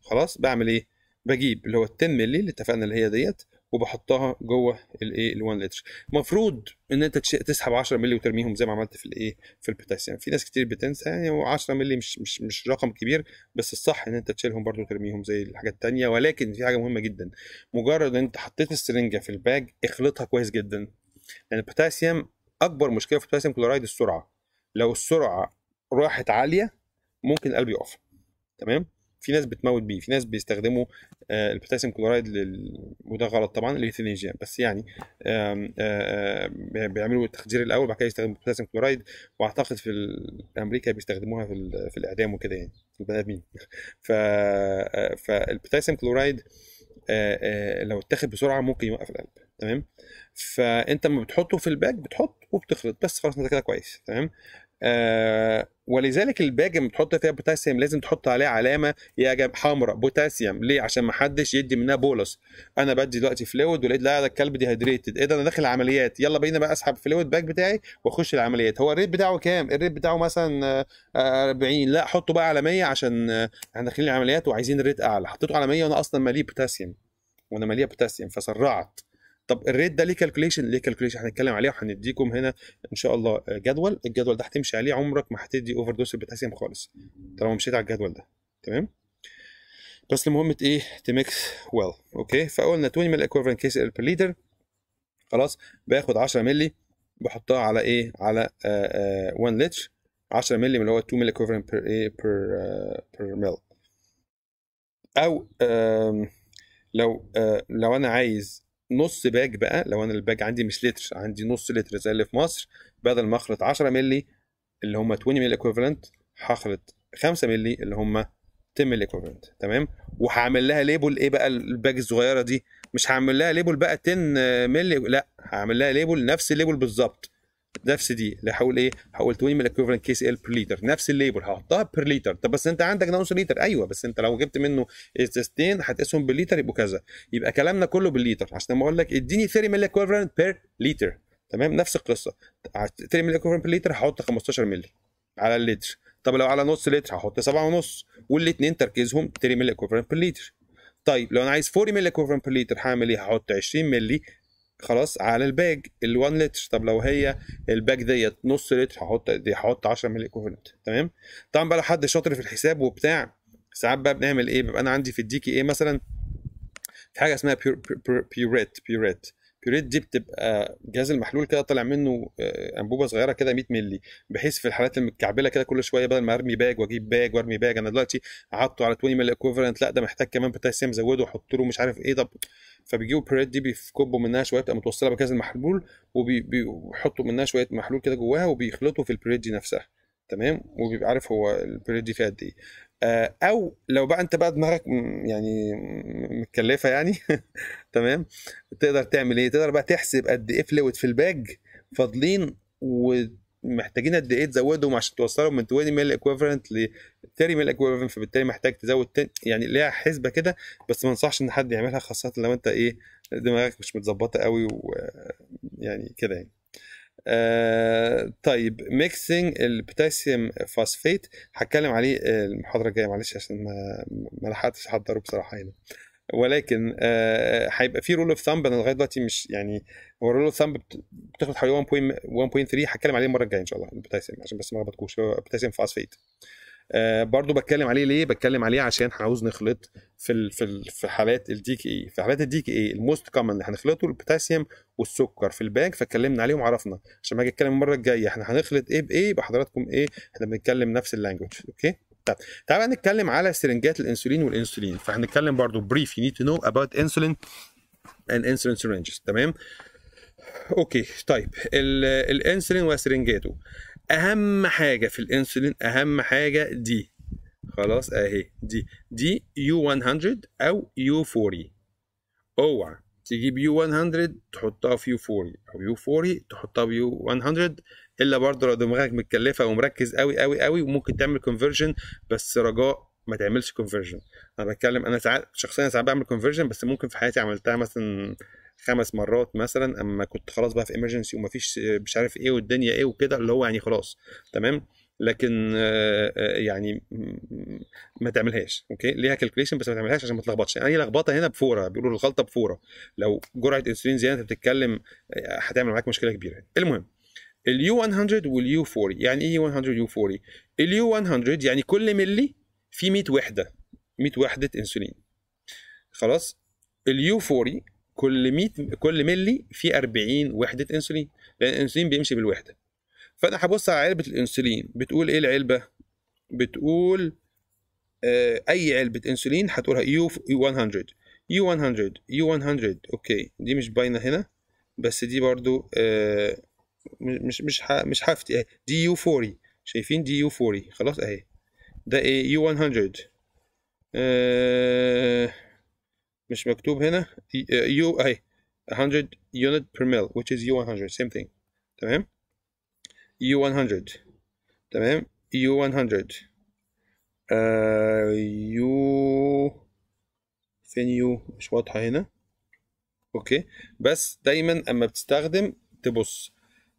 خلاص بعمل ايه بجيب اللي هو 10 ml اللي اتفقنا اللي هي ديت وبحطها جوه الايه ال1 لتر المفروض ان انت تسحب 10 مللي وترميهم زي ما عملت في الايه في البوتاسيوم في ناس كتير بتنسى يعني 10 مللي مش مش مش رقم كبير بس الصح ان انت تشيلهم برده وترميهم زي الحاجات التانية ولكن في حاجه مهمه جدا مجرد ان انت حطيت السرنجه في الباج اخلطها كويس جدا لان يعني البوتاسيوم اكبر مشكله في البوتاسيوم كلورايد السرعه لو السرعه راحت عاليه ممكن القلب يقف تمام في ناس بتموت بيه في ناس بيستخدموا آه، البوتاسيوم كلورايد لل... وده غلط طبعا للإيثينيجيا بس يعني آه، آه، بيعملوا التخدير الاول بعد كده يستخدموا البوتاسيوم كلورايد واعتقد في امريكا بيستخدموها في, ال... في الاعدام وكده يعني في البني ادمين ف فالبوتاسيوم كلورايد لو اتاخد بسرعه ممكن يوقف القلب تمام فانت لما بتحطه في الباك بتحط وبتخلط بس خلاص انت كده كويس تمام آه، ولذلك الباج لما بتحط فيها بوتاسيوم لازم تحط عليها علامة يا جم حمراء بوتاسيوم ليه عشان ما حدش يدي منها بولس أنا بدي دلوقتي فلويد ولقيت لا ده الكلب دي هيدريتد إيه ده أنا داخل عمليات يلا بينا بقى أسحب فلويد باج بتاعي وأخش العمليات هو الريت بتاعه كام الريت بتاعه مثلا 40 آه، لا حطه بقى على 100 عشان آه، احنا داخلين العمليات وعايزين ريت أعلى حطيته على 100 وأنا أصلا ماليه بوتاسيوم وأنا ماليه بوتاسيوم فسرعت طب الريت ده ليه كالكوليشن ليه كالكوليشن هنتكلم عليها وهنديكم هنا ان شاء الله جدول الجدول ده هتمشي عليه عمرك ما هتدي اوفر دوز البوتاسيوم خالص طالما مشيت على الجدول ده تمام بس المهم ايه تميكس ويل اوكي فقلنا 20 مل ايكوفالنت كيس بير ليتر خلاص باخد 10 مللي بحطها على ايه على 1 لتر 10 مللي اللي هو 2 مل ايكوفالنت بير ايه بير بير مل او لو آه، لو انا عايز نص باج بقى لو انا الباج عندي مش لتر عندي نص لتر زي اللي في مصر بدل ما اخلط 10 مللي اللي هم 20 مللي ايكوفالنت هخلط 5 مللي اللي هم 10 مللي ايكوفالنت تمام وهعمل لها ليبل ايه بقى الباج الصغيره دي مش هعمل لها ليبل بقى 10 مللي لا هعمل لها ليبل نفس الليبل بالظبط نفس دي اللي هقول ايه هقول 20 ملي اكوفالنت كي سي ال بير لتر نفس الليبل هحطها بير لتر طب بس انت عندك نص لتر ايوه بس انت لو جبت منه ازازتين هتقيسهم بالليتر يبقوا كذا يبقى كلامنا كله بالليتر عشان ما اقول لك اديني 30 ملي اكوفالنت بير لتر تمام نفس القصه 30 ملي اكوفالنت بير لتر هحط 15 ملي على اللتر طب لو على نص لتر هحط 7 ونص والاثنين تركيزهم 30 ملي اكوفالنت بير لتر طيب لو انا عايز 40 ملي اكوفالنت بير لتر هعمل ايه هحط 20 ملي خلاص على الباج ال1 لتر طب لو هي الباج ديت نص لتر هحط دي هحط 10 مللي كوفلنت تمام طبعا بقى لو حد شاطر في الحساب وبتاع ساعات بقى بنعمل ايه بيبقى انا عندي في الدي كي ايه مثلا في حاجه اسمها بيوريت بيوريت بيوريت دي بتبقى جهاز المحلول كده طالع منه آه، انبوبه صغيره كده 100 مللي بحيث في الحالات المتكعبله كده كل شويه بدل ما ارمي باج واجيب باج وارمي باج انا دلوقتي قعدته على 20 مللي كوفلنت لا ده محتاج كمان بوتاسيوم زوده واحط له مش عارف ايه طب فبيجيبوا البريد دي بيكبوا منها شويه بتبقى متوصله بكذا المحلول وبيحطوا منها شويه محلول كده جواها وبيخلطوا في البريد دي نفسها تمام وبيبقى عارف هو البريد دي فيها قد ايه آه، او لو بقى انت بقى دماغك يعني متكلفه يعني تمام تقدر تعمل ايه تقدر بقى تحسب قد ايه فلويد في الباج فاضلين و محتاجين قد ايه تزودهم عشان توصلهم من 20 ميل اكويفرنت ل 30 ميل اكويفرنت فبالتالي محتاج تزود تاني يعني ليها حسبه كده بس ما انصحش ان حد يعملها خاصه لو انت ايه دماغك مش متظبطه قوي ويعني كده يعني آه طيب ميكسنج البوتاسيوم فوسفيت هتكلم عليه آه، المحاضره الجايه معلش عشان ما ما لحقتش احضره بصراحه هنا يعني. ولكن آه، هيبقى في رول اوف ثامب انا لغايه دلوقتي مش يعني هو رول اوف ثامب بتاخد حوالي 1.3 هتكلم عليه المره الجايه ان شاء الله البوتاسيوم عشان بس ما اغلطكوش ابتسم في اسفيت آه برضو بتكلم عليه ليه بتكلم عليه عشان عاوز نخلط في في في حالات الدي كي اي e. في حالات الدي كي اي الموست كومن اللي هنخلطه البوتاسيوم والسكر في الباك فاتكلمنا عليهم وعرفنا عشان ما اجي اتكلم المره الجايه احنا هنخلط ايه بايه يبقى حضراتكم ايه احنا بنتكلم نفس اللانجوج اوكي طب تعالى نتكلم على سرنجات الانسولين والانسولين فهنتكلم برضو بريف يو نيد تو نو اباوت انسولين اند انسولين سرنجز تمام اوكي طيب الانسولين وسرنجاته اهم حاجه في الانسولين اهم حاجه دي خلاص اهي دي دي يو 100 او يو 40 اوعى تجيب يو 100 تحطها في يو 40 او يو 40 تحطها في يو 100 الا برضه لو دماغك متكلفه ومركز قوي قوي قوي وممكن تعمل كونفرجن بس رجاء ما تعملش كونفرجن انا بتكلم انا ساعات شخصيا ساعات بعمل كونفرجن بس ممكن في حياتي عملتها مثلا خمس مرات مثلا اما كنت خلاص بقى في ايمرجنسي ومفيش مش عارف ايه والدنيا ايه وكده اللي هو يعني خلاص تمام لكن آه، آه، يعني ما تعملهاش اوكي ليها كالكوليشن بس ما تعملهاش عشان ما تلخبطش يعني لخبطه هنا بفوره بيقولوا الغلطه بفوره لو جرعه انسولين زياده انت بتتكلم آه، هتعمل معاك مشكله كبيره المهم اليو 100 واليو 40 يعني ايه 100 يو 40 اليو 100 يعني كل ملي في 100 وحده 100 وحده انسولين خلاص اليو 40 كل 100 كل ملي في 40 وحده انسولين لان الانسولين بيمشي بالوحده فانا هبص على علبه الانسولين بتقول ايه العلبه بتقول آه، اي علبه انسولين هتقولها يو 100 يو 100 يو 100 اوكي دي مش باينه هنا بس دي برضو آه، مش مش مش هفتي دي يو 40 شايفين دي يو 40 خلاص اهي ده ايه يو 100 آه، مش مكتوب هنا يو اهي 100 unit per mil which is U100 same thing تمام يو e 100 تمام يو e 100 آه يو فين يو مش واضحة هنا اوكي بس دايما اما بتستخدم تبص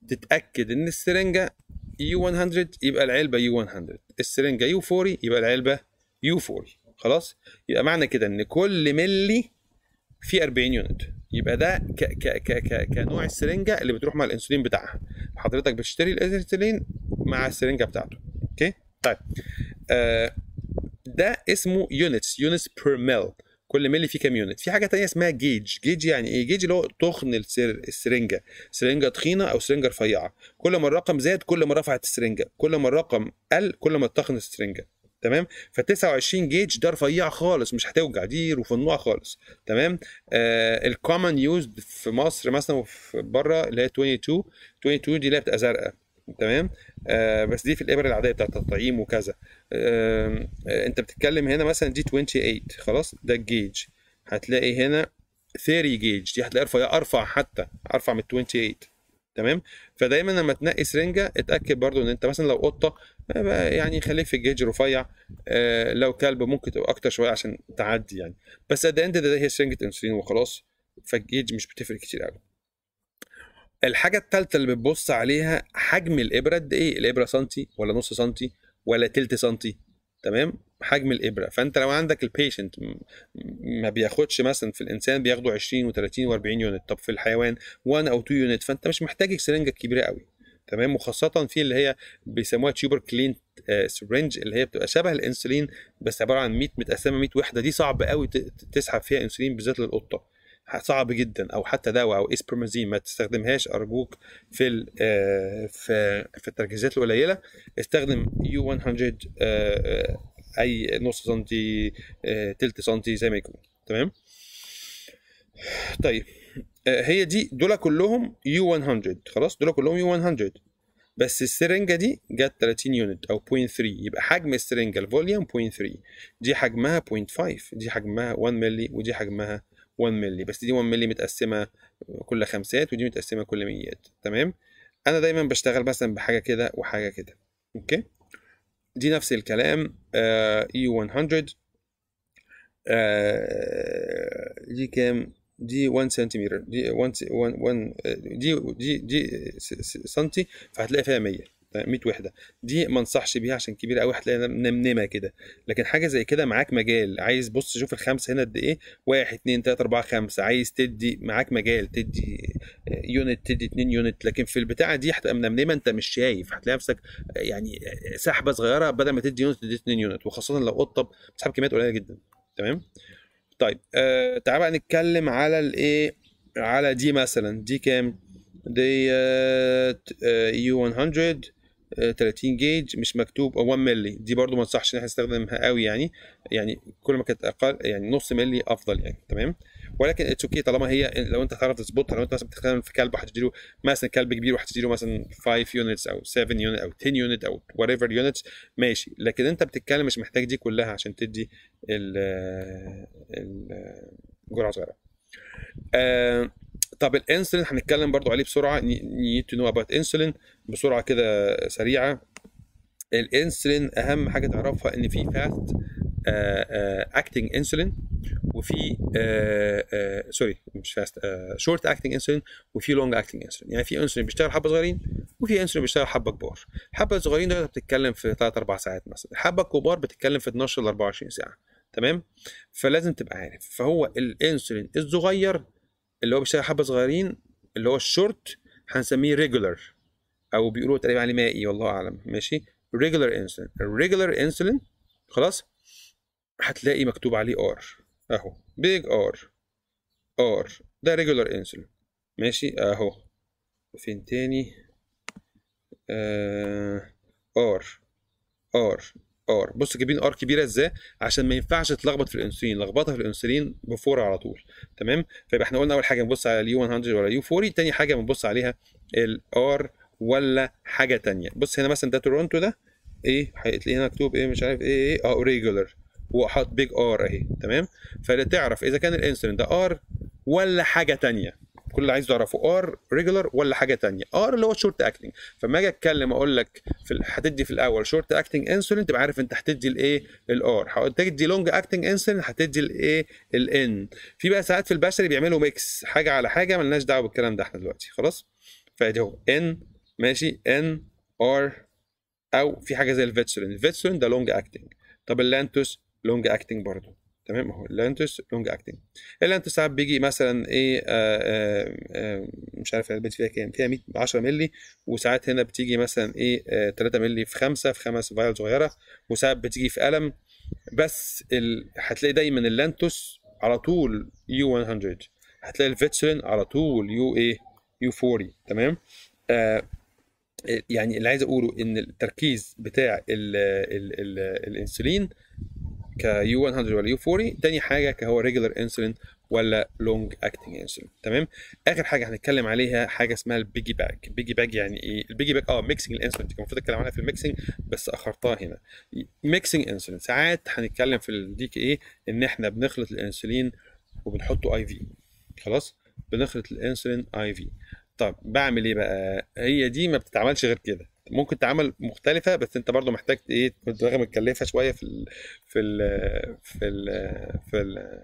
تتأكد ان السرنجة يو e 100 يبقى العلبة يو 100 السرنجة يو 40 يبقى العلبة يو 40 خلاص يبقى معنى كده ان كل ملي فيه 40 يونت يبقى ده ك ك ك ك كنوع السرنجه اللي بتروح مع الانسولين بتاعها حضرتك بتشتري الانسولين مع السرنجه بتاعته اوكي طيب آه، ده اسمه يونتس يونتس بير ميل كل ملي فيه كام يونت في حاجه تانية اسمها جيج جيج يعني ايه جيج اللي هو تخن السر... السرنجه سرنجه تخينه او سرنجه رفيعه كل ما الرقم زاد كل ما رفعت السرنجه كل ما الرقم قل كل ما تخن السرنجه تمام ف 29 جيج ده رفيع خالص مش هتوجع دي رفنوعه خالص تمام آه الكومن يوزد في مصر مثلا وفي بره اللي هي 22 22 دي اللي بتبقى زرقاء تمام آه بس دي في الابر العاديه بتاعت التطعيم وكذا آه انت بتتكلم هنا مثلا دي 28 خلاص ده الجيج هتلاقي هنا 30 جيج دي هتلاقي رفيع ارفع حتى ارفع من 28 تمام فدايما لما تنقي سرنجه اتاكد برضو ان انت مثلا لو قطه يعني خليك في الجيج رفيع آه، لو كلب ممكن تبقى اكتر شويه عشان تعدي يعني بس ده انت ده هي سرنجة انسولين وخلاص فالجيج مش بتفرق كتير قوي الحاجة الثالثة اللي بتبص عليها حجم الإبرة قد إيه؟ الإبرة سنتي ولا نص سنتي ولا تلت سنتي؟ تمام؟ حجم الإبرة، فأنت لو عندك البيشنت ما بياخدش مثلا في الإنسان بياخدوا 20 و30 و40 يونت، طب في الحيوان 1 أو 2 يونت، فأنت مش محتاج السرنجة الكبيرة قوي. تمام وخاصه في اللي هي بيسموها تيوبر كلين سرنج اللي هي بتبقى شبه الانسولين بس عباره عن 100 متقسمه 100 وحده دي صعب قوي تسحب فيها انسولين بالذات للقطه صعب جدا او حتى دواء او اسبرمازين ما تستخدمهاش ارجوك في آه، في في التركيزات القليله استخدم يو 100 آه، آه، اي نص سنتي تلت سنتي زي ما يكون تمام طيب آه، هي دي دول كلهم يو 100 خلاص دول كلهم يو 100 بس السرنجه دي جت 30 يونت او 0.3 يبقى حجم السرنجه الفوليوم 0.3 دي حجمها 0.5 دي حجمها 1 مللي ودي حجمها 1 مللي بس دي 1 مللي متقسمه كل خمسات ودي متقسمه كل ميات تمام انا دايما بشتغل مثلا بحاجه كده وحاجه كده اوكي دي نفس الكلام اي آه، 100 e آه، دي كام دي 1 سنتيمتر دي 1 دي دي دي سنتي فهتلاقي فيها 100 100 وحده دي ما انصحش بيها عشان كبيره قوي هتلاقي نمنمه كده لكن حاجه زي كده معاك مجال عايز بص شوف الخمسه هنا قد ايه 1 2 3 4 5 عايز تدي معاك مجال تدي يونت آه، تدي 2 يونت لكن في البتاعه دي هتبقى منمنمه انت مش شايف هتلاقي نفسك آه، يعني آه، سحبه صغيره بدل ما تدي يونت تدي 2 يونت وخاصه لو قطه بتسحب كميات قليله جدا تمام طيب آه تعال بقى نتكلم على الايه على دي مثلا دي كام دي آه، يو 100 30 جيج مش مكتوب 1 مللي دي برضو ما انصحش ان احنا نستخدمها قوي يعني يعني كل ما كانت اقل يعني نص مللي افضل يعني تمام ولكن اتس اوكي طالما هي لو انت هتعرف تظبطها لو انت مثلا بتتكلم في كلب هتديله مثلا كلب كبير وهتديله مثلا 5 يونتس او 7 يونت او 10 يونت او وات ايفر يونتس ماشي لكن انت بتتكلم مش محتاج دي كلها عشان تدي ال الجرعه صغيره آه طب الانسولين هنتكلم برضو عليه بسرعه نيد تو نو اباوت انسولين بسرعه كده سريعه الانسولين اهم حاجه تعرفها ان في فاست اكتنج انسولين وفي سوري آه، آه، مش فاست شورت اكتنج انسولين وفي لونج اكتنج انسولين يعني في انسولين بيشتغل حبه صغيرين وفي انسولين بيشتغل حبه كبار الحبه الصغيرين دول بتتكلم في 3 4 ساعات مثلا الحبه الكبار بتتكلم في 12 ل 24 ساعه تمام فلازم تبقى عارف فهو الانسولين الصغير اللي هو بيشتغل حبه صغيرين اللي هو الشورت هنسميه ريجولار او بيقولوا تقريبا عليه مائي والله اعلم ماشي ريجولار انسولين الريجولار انسولين خلاص هتلاقي مكتوب عليه ار اهو بيج ار ار ده ريجولار انسولين ماشي اهو فين تاني ار آه، ار ار بص جايبين ار كبيره ازاي عشان ما ينفعش تلخبط في الانسولين لخبطه في الانسولين بفور على طول تمام فيبقى احنا قلنا اول حاجه بنبص على اليو 100 ولا اليو 40 تاني حاجه بنبص عليها الار ولا حاجه تانية بص هنا مثلا ده تورونتو ده ايه هتلاقي هنا مكتوب ايه مش عارف ايه ايه اه ريجولار وحط بيج ار اهي تمام فتعرف اذا كان الانسولين ده ار ولا حاجه تانية كل اللي عايز اعرفه ار ريجولار ولا حاجه تانية ار اللي هو شورت اكتنج فما اجي اتكلم اقول لك في هتدي في الاول شورت اكتنج انسولين تبقى عارف انت هتدي الايه الار هتدي لونج اكتنج انسولين هتدي الايه الان في بقى ساعات في البشري بيعملوا ميكس حاجه على حاجه ملناش دعوه بالكلام ده احنا دلوقتي خلاص فادي هو ان ماشي ان ار او في حاجه زي الفيتسولين الفيتسولين ده لونج اكتنج طب اللانتوس لونج اكتنج برضه تمام هو اللانتوس لونج اكتنج اللانتوس ساعات بيجي مثلا ايه آآ آه، آآ آه، آه، مش عارف العلبه فيها كام فيها 100 10 مللي وساعات هنا بتيجي مثلا ايه 3 مللي في 5 في 5 فايل صغيره وساعات بتيجي في قلم بس ال... هتلاقي دايما اللانتوس على طول يو 100 هتلاقي الفيتسلين على طول يو ايه يو 40 تمام يعني اللي عايز اقوله ان التركيز بتاع الـ الـ الـ الانسولين كيو 100 ولا يو 40 تاني حاجه كهو ريجولار انسولين ولا لونج اكتنج انسولين تمام اخر حاجه هنتكلم عليها حاجه اسمها البيجي باك البيجي باك يعني ايه البيجي باك اه ميكسنج الانسولين كان المفروض اتكلم عليها في الميكسنج بس اخرتها هنا ميكسنج انسولين ساعات هنتكلم في الدي كي ايه ان احنا بنخلط الانسولين وبنحطه اي في خلاص بنخلط الانسولين اي في طب بعمل ايه بقى هي دي ما بتتعملش غير كده ممكن تعمل مختلفه بس انت برضو محتاج ايه تكون دماغك متكلفه شويه في الـ في الـ في الـ في, الـ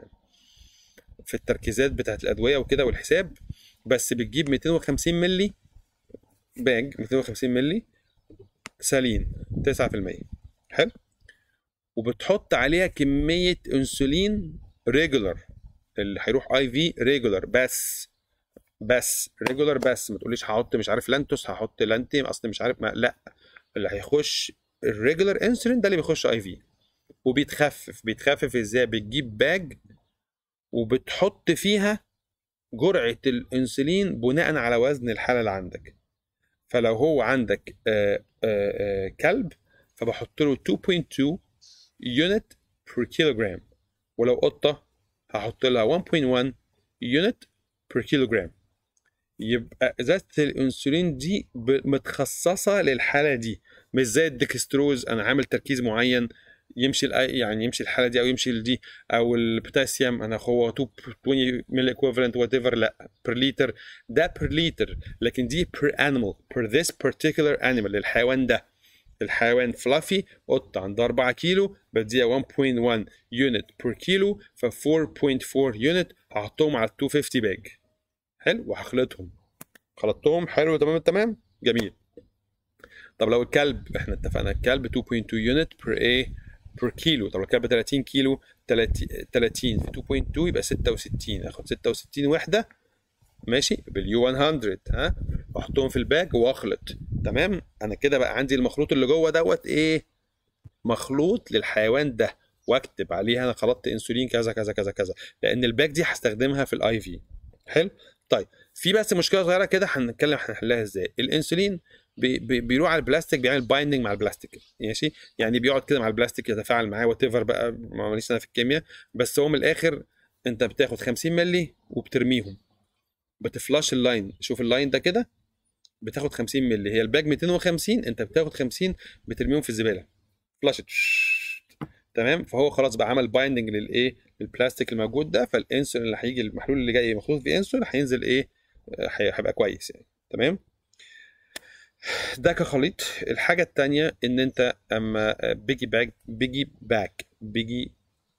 في التركيزات بتاعت الادويه وكده والحساب بس بتجيب 250 مللي باج 250 مللي سالين 9% حلو وبتحط عليها كميه انسولين ريجولر اللي هيروح اي في ريجولر بس بس ريجولار بس ما تقوليش هحط مش عارف لانتوس هحط لانتي اصل مش عارف ما لا اللي هيخش الريجولار انسولين ده اللي بيخش اي في وبيتخفف بيتخفف ازاي بتجيب باج وبتحط فيها جرعه الانسولين بناء على وزن الحاله اللي عندك فلو هو عندك آآ آه، آآ آه، آه، كلب فبحط له 2.2 يونت بير كيلوجرام ولو قطه هحط لها 1.1 يونت بير كيلوجرام يبقى ازازه الانسولين دي متخصصه للحاله دي مش زي الديكستروز انا عامل تركيز معين يمشي يعني يمشي الحاله دي او يمشي دي او البوتاسيوم انا هو 20 ملي ايكوفلنت وات ايفر لا بير لتر ده بير لتر لكن دي بير انيمال بير ذيس بارتيكولر انيمال للحيوان ده الحيوان فلافي قطة عندها 4 كيلو بديها 1.1 يونت بير كيلو ف 4.4 يونت هحطهم على 250 باج حلو وهخلطهم خلطتهم حلو تمام التمام جميل طب لو الكلب احنا اتفقنا الكلب 2.2 يونت بر ايه بر كيلو طب لو الكلب 30 كيلو 30 في 2.2 يبقى 66 اخد 66 وحده ماشي باليو 100 ها واحطهم في الباج واخلط تمام انا كده بقى عندي المخلوط اللي جوه دوت ايه مخلوط للحيوان ده واكتب عليها انا خلطت انسولين كذا كذا كذا كذا لان الباك دي هستخدمها في الاي في حلو طيب في بس مشكله صغيره كده هنتكلم هنحلها ازاي الانسولين بي بي بيروح على البلاستيك بيعمل بايندنج مع البلاستيك ماشي يعني بيقعد كده مع البلاستيك يتفاعل معاه وات ايفر بقى ما ماليش انا في الكيمياء بس هو من الاخر انت بتاخد 50 مللي وبترميهم بتفلاش اللاين شوف اللاين ده كده بتاخد 50 مللي هي الباج 250 انت بتاخد 50 بترميهم في الزباله فلاشت تمام فهو خلاص بقى عمل بايندنج للايه البلاستيك الموجود ده فالانسولين اللي هيجي المحلول اللي جاي مخلوط فيه انسولين هينزل ايه آه، هيبقى كويس يعني تمام ده كخليط الحاجة التانية ان انت اما آه، بيجي باك بيجي باك بيجي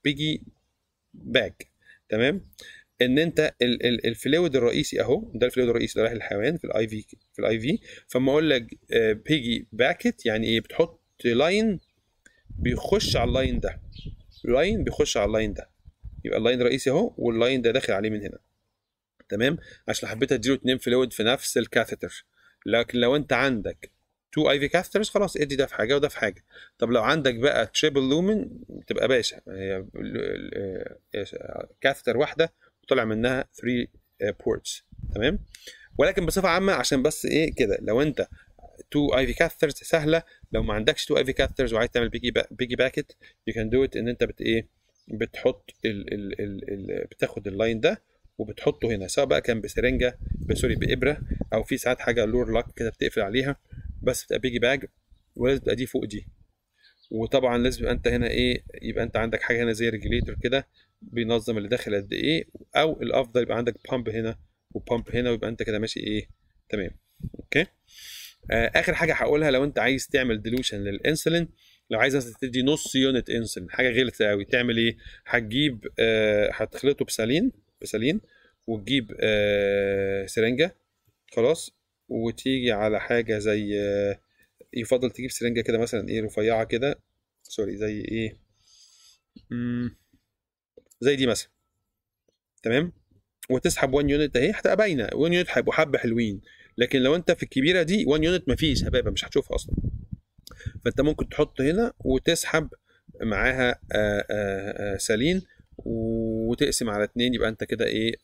بيجي باك تمام ان انت الفلويد الرئيسي اهو ده الفلويد الرئيسي اللي رايح للحيوان في الاي في في الاي في فما اقول لك آه، بيجي باكت يعني ايه بتحط لاين بيخش على اللاين ده لاين بيخش على اللاين ده يبقى اللاين الرئيسي اهو واللاين ده داخل عليه من هنا تمام عشان حبيت اديله اتنين فلويد في نفس الكاثيتر لكن لو انت عندك تو اي في كاثترز خلاص ادي ده في حاجه وده في حاجه طب لو عندك بقى تريبل لومن تبقى باشا هي كاثيتر واحده وطلع منها 3 بورتس آه، تمام ولكن بصفه عامه عشان بس ايه كده لو انت تو اي في كاثترز سهله لو ما عندكش تو اي في كاثترز وعايز تعمل بيجي باكيت بيجي باكت يو كان دو ات ان انت بت ايه بتحط ال ال ال ال بتاخد اللاين ده وبتحطه هنا سواء بقى كان بسرنجه سوري بابره او في ساعات حاجه لور لاك كده بتقفل عليها بس بتبقى بيجي باج ولازم تبقى دي فوق دي وطبعا لازم يبقى انت هنا ايه يبقى انت عندك حاجه هنا زي ريجليتور كده بينظم اللي داخل قد ايه او الافضل يبقى عندك بامب هنا وبامب هنا ويبقى انت كده ماشي ايه تمام اوكي آه اخر حاجه هقولها لو انت عايز تعمل ديلوشن للانسولين لو عايز مثلا تدي نص يونت انسولين حاجه غلسه قوي تعمل ايه هتجيب آه هتخلطه بسالين بسالين وتجيب آه سرنجه خلاص وتيجي على حاجه زي آه يفضل تجيب سرنجه كده مثلا ايه رفيعه كده سوري زي ايه مم. زي دي مثلا تمام وتسحب 1 يونت اهي هتبقى باينه 1 يونت هيبقوا حبه حلوين لكن لو انت في الكبيره دي 1 يونت مفيش هبابه مش هتشوفها اصلا فانت ممكن تحط هنا وتسحب معاها آه، آه، آه، سالين وتقسم على اتنين يبقى انت كده ايه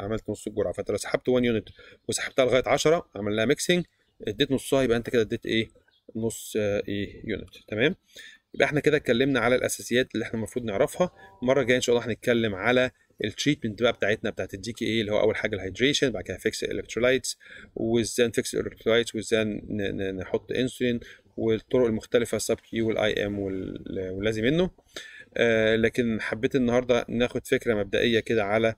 عملت نص الجرعه فانت لو سحبت 1 يونت وسحبتها لغايه 10 عملناها ميكسنج اديت نصها يبقى انت كده اديت ايه نص ايه يونت تمام يبقى احنا كده اتكلمنا على الاساسيات اللي احنا المفروض نعرفها المره الجايه ان شاء الله هنتكلم على التريتمنت بقى بتاعتنا بتاعت الدي كي اي اللي هو اول حاجه الهيدريشن بعد كده فيكس الالكترولايتس وازاي نفيكس الالكترولايتس وازاي نحط انسولين والطرق المختلفه السب كيو والاي ام واللازم منه آه لكن حبيت النهارده ناخد فكره مبدئيه كده على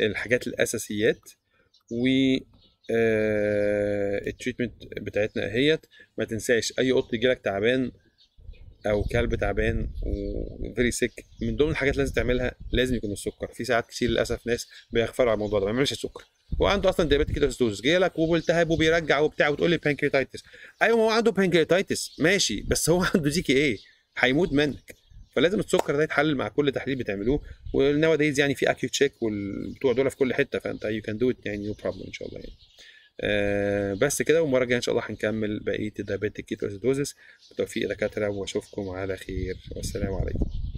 الحاجات الاساسيات و آه، التريتمنت بتاعتنا اهيت ما تنساش اي قط يجيلك تعبان او كلب تعبان وفيري سيك من ضمن الحاجات لازم تعملها لازم يكون السكر في ساعات كتير للاسف ناس بيغفلوا على الموضوع ده ما بيعملش السكر هو عنده اصلا دايابيتيك كيتوسيدوز جاي لك وبالتهاب وبيرجع وبتاع وتقول لي بانكريتايتس ايوه ما هو عنده بانكريتايتس ماشي بس هو عنده كي ايه هيموت منك فلازم السكر ده يتحلل مع كل تحليل بتعملوه والنوا دايز يعني في اكيو تشيك والبتوع دول في كل حته فانت يو كان دو ات يعني نو بروبلم ان شاء الله يعني آه، بس كده والمره الجايه ان شاء الله هنكمل بقيه الدايابيتيك كيتو اسيدوزس بتوفيق دكاتره واشوفكم على خير والسلام عليكم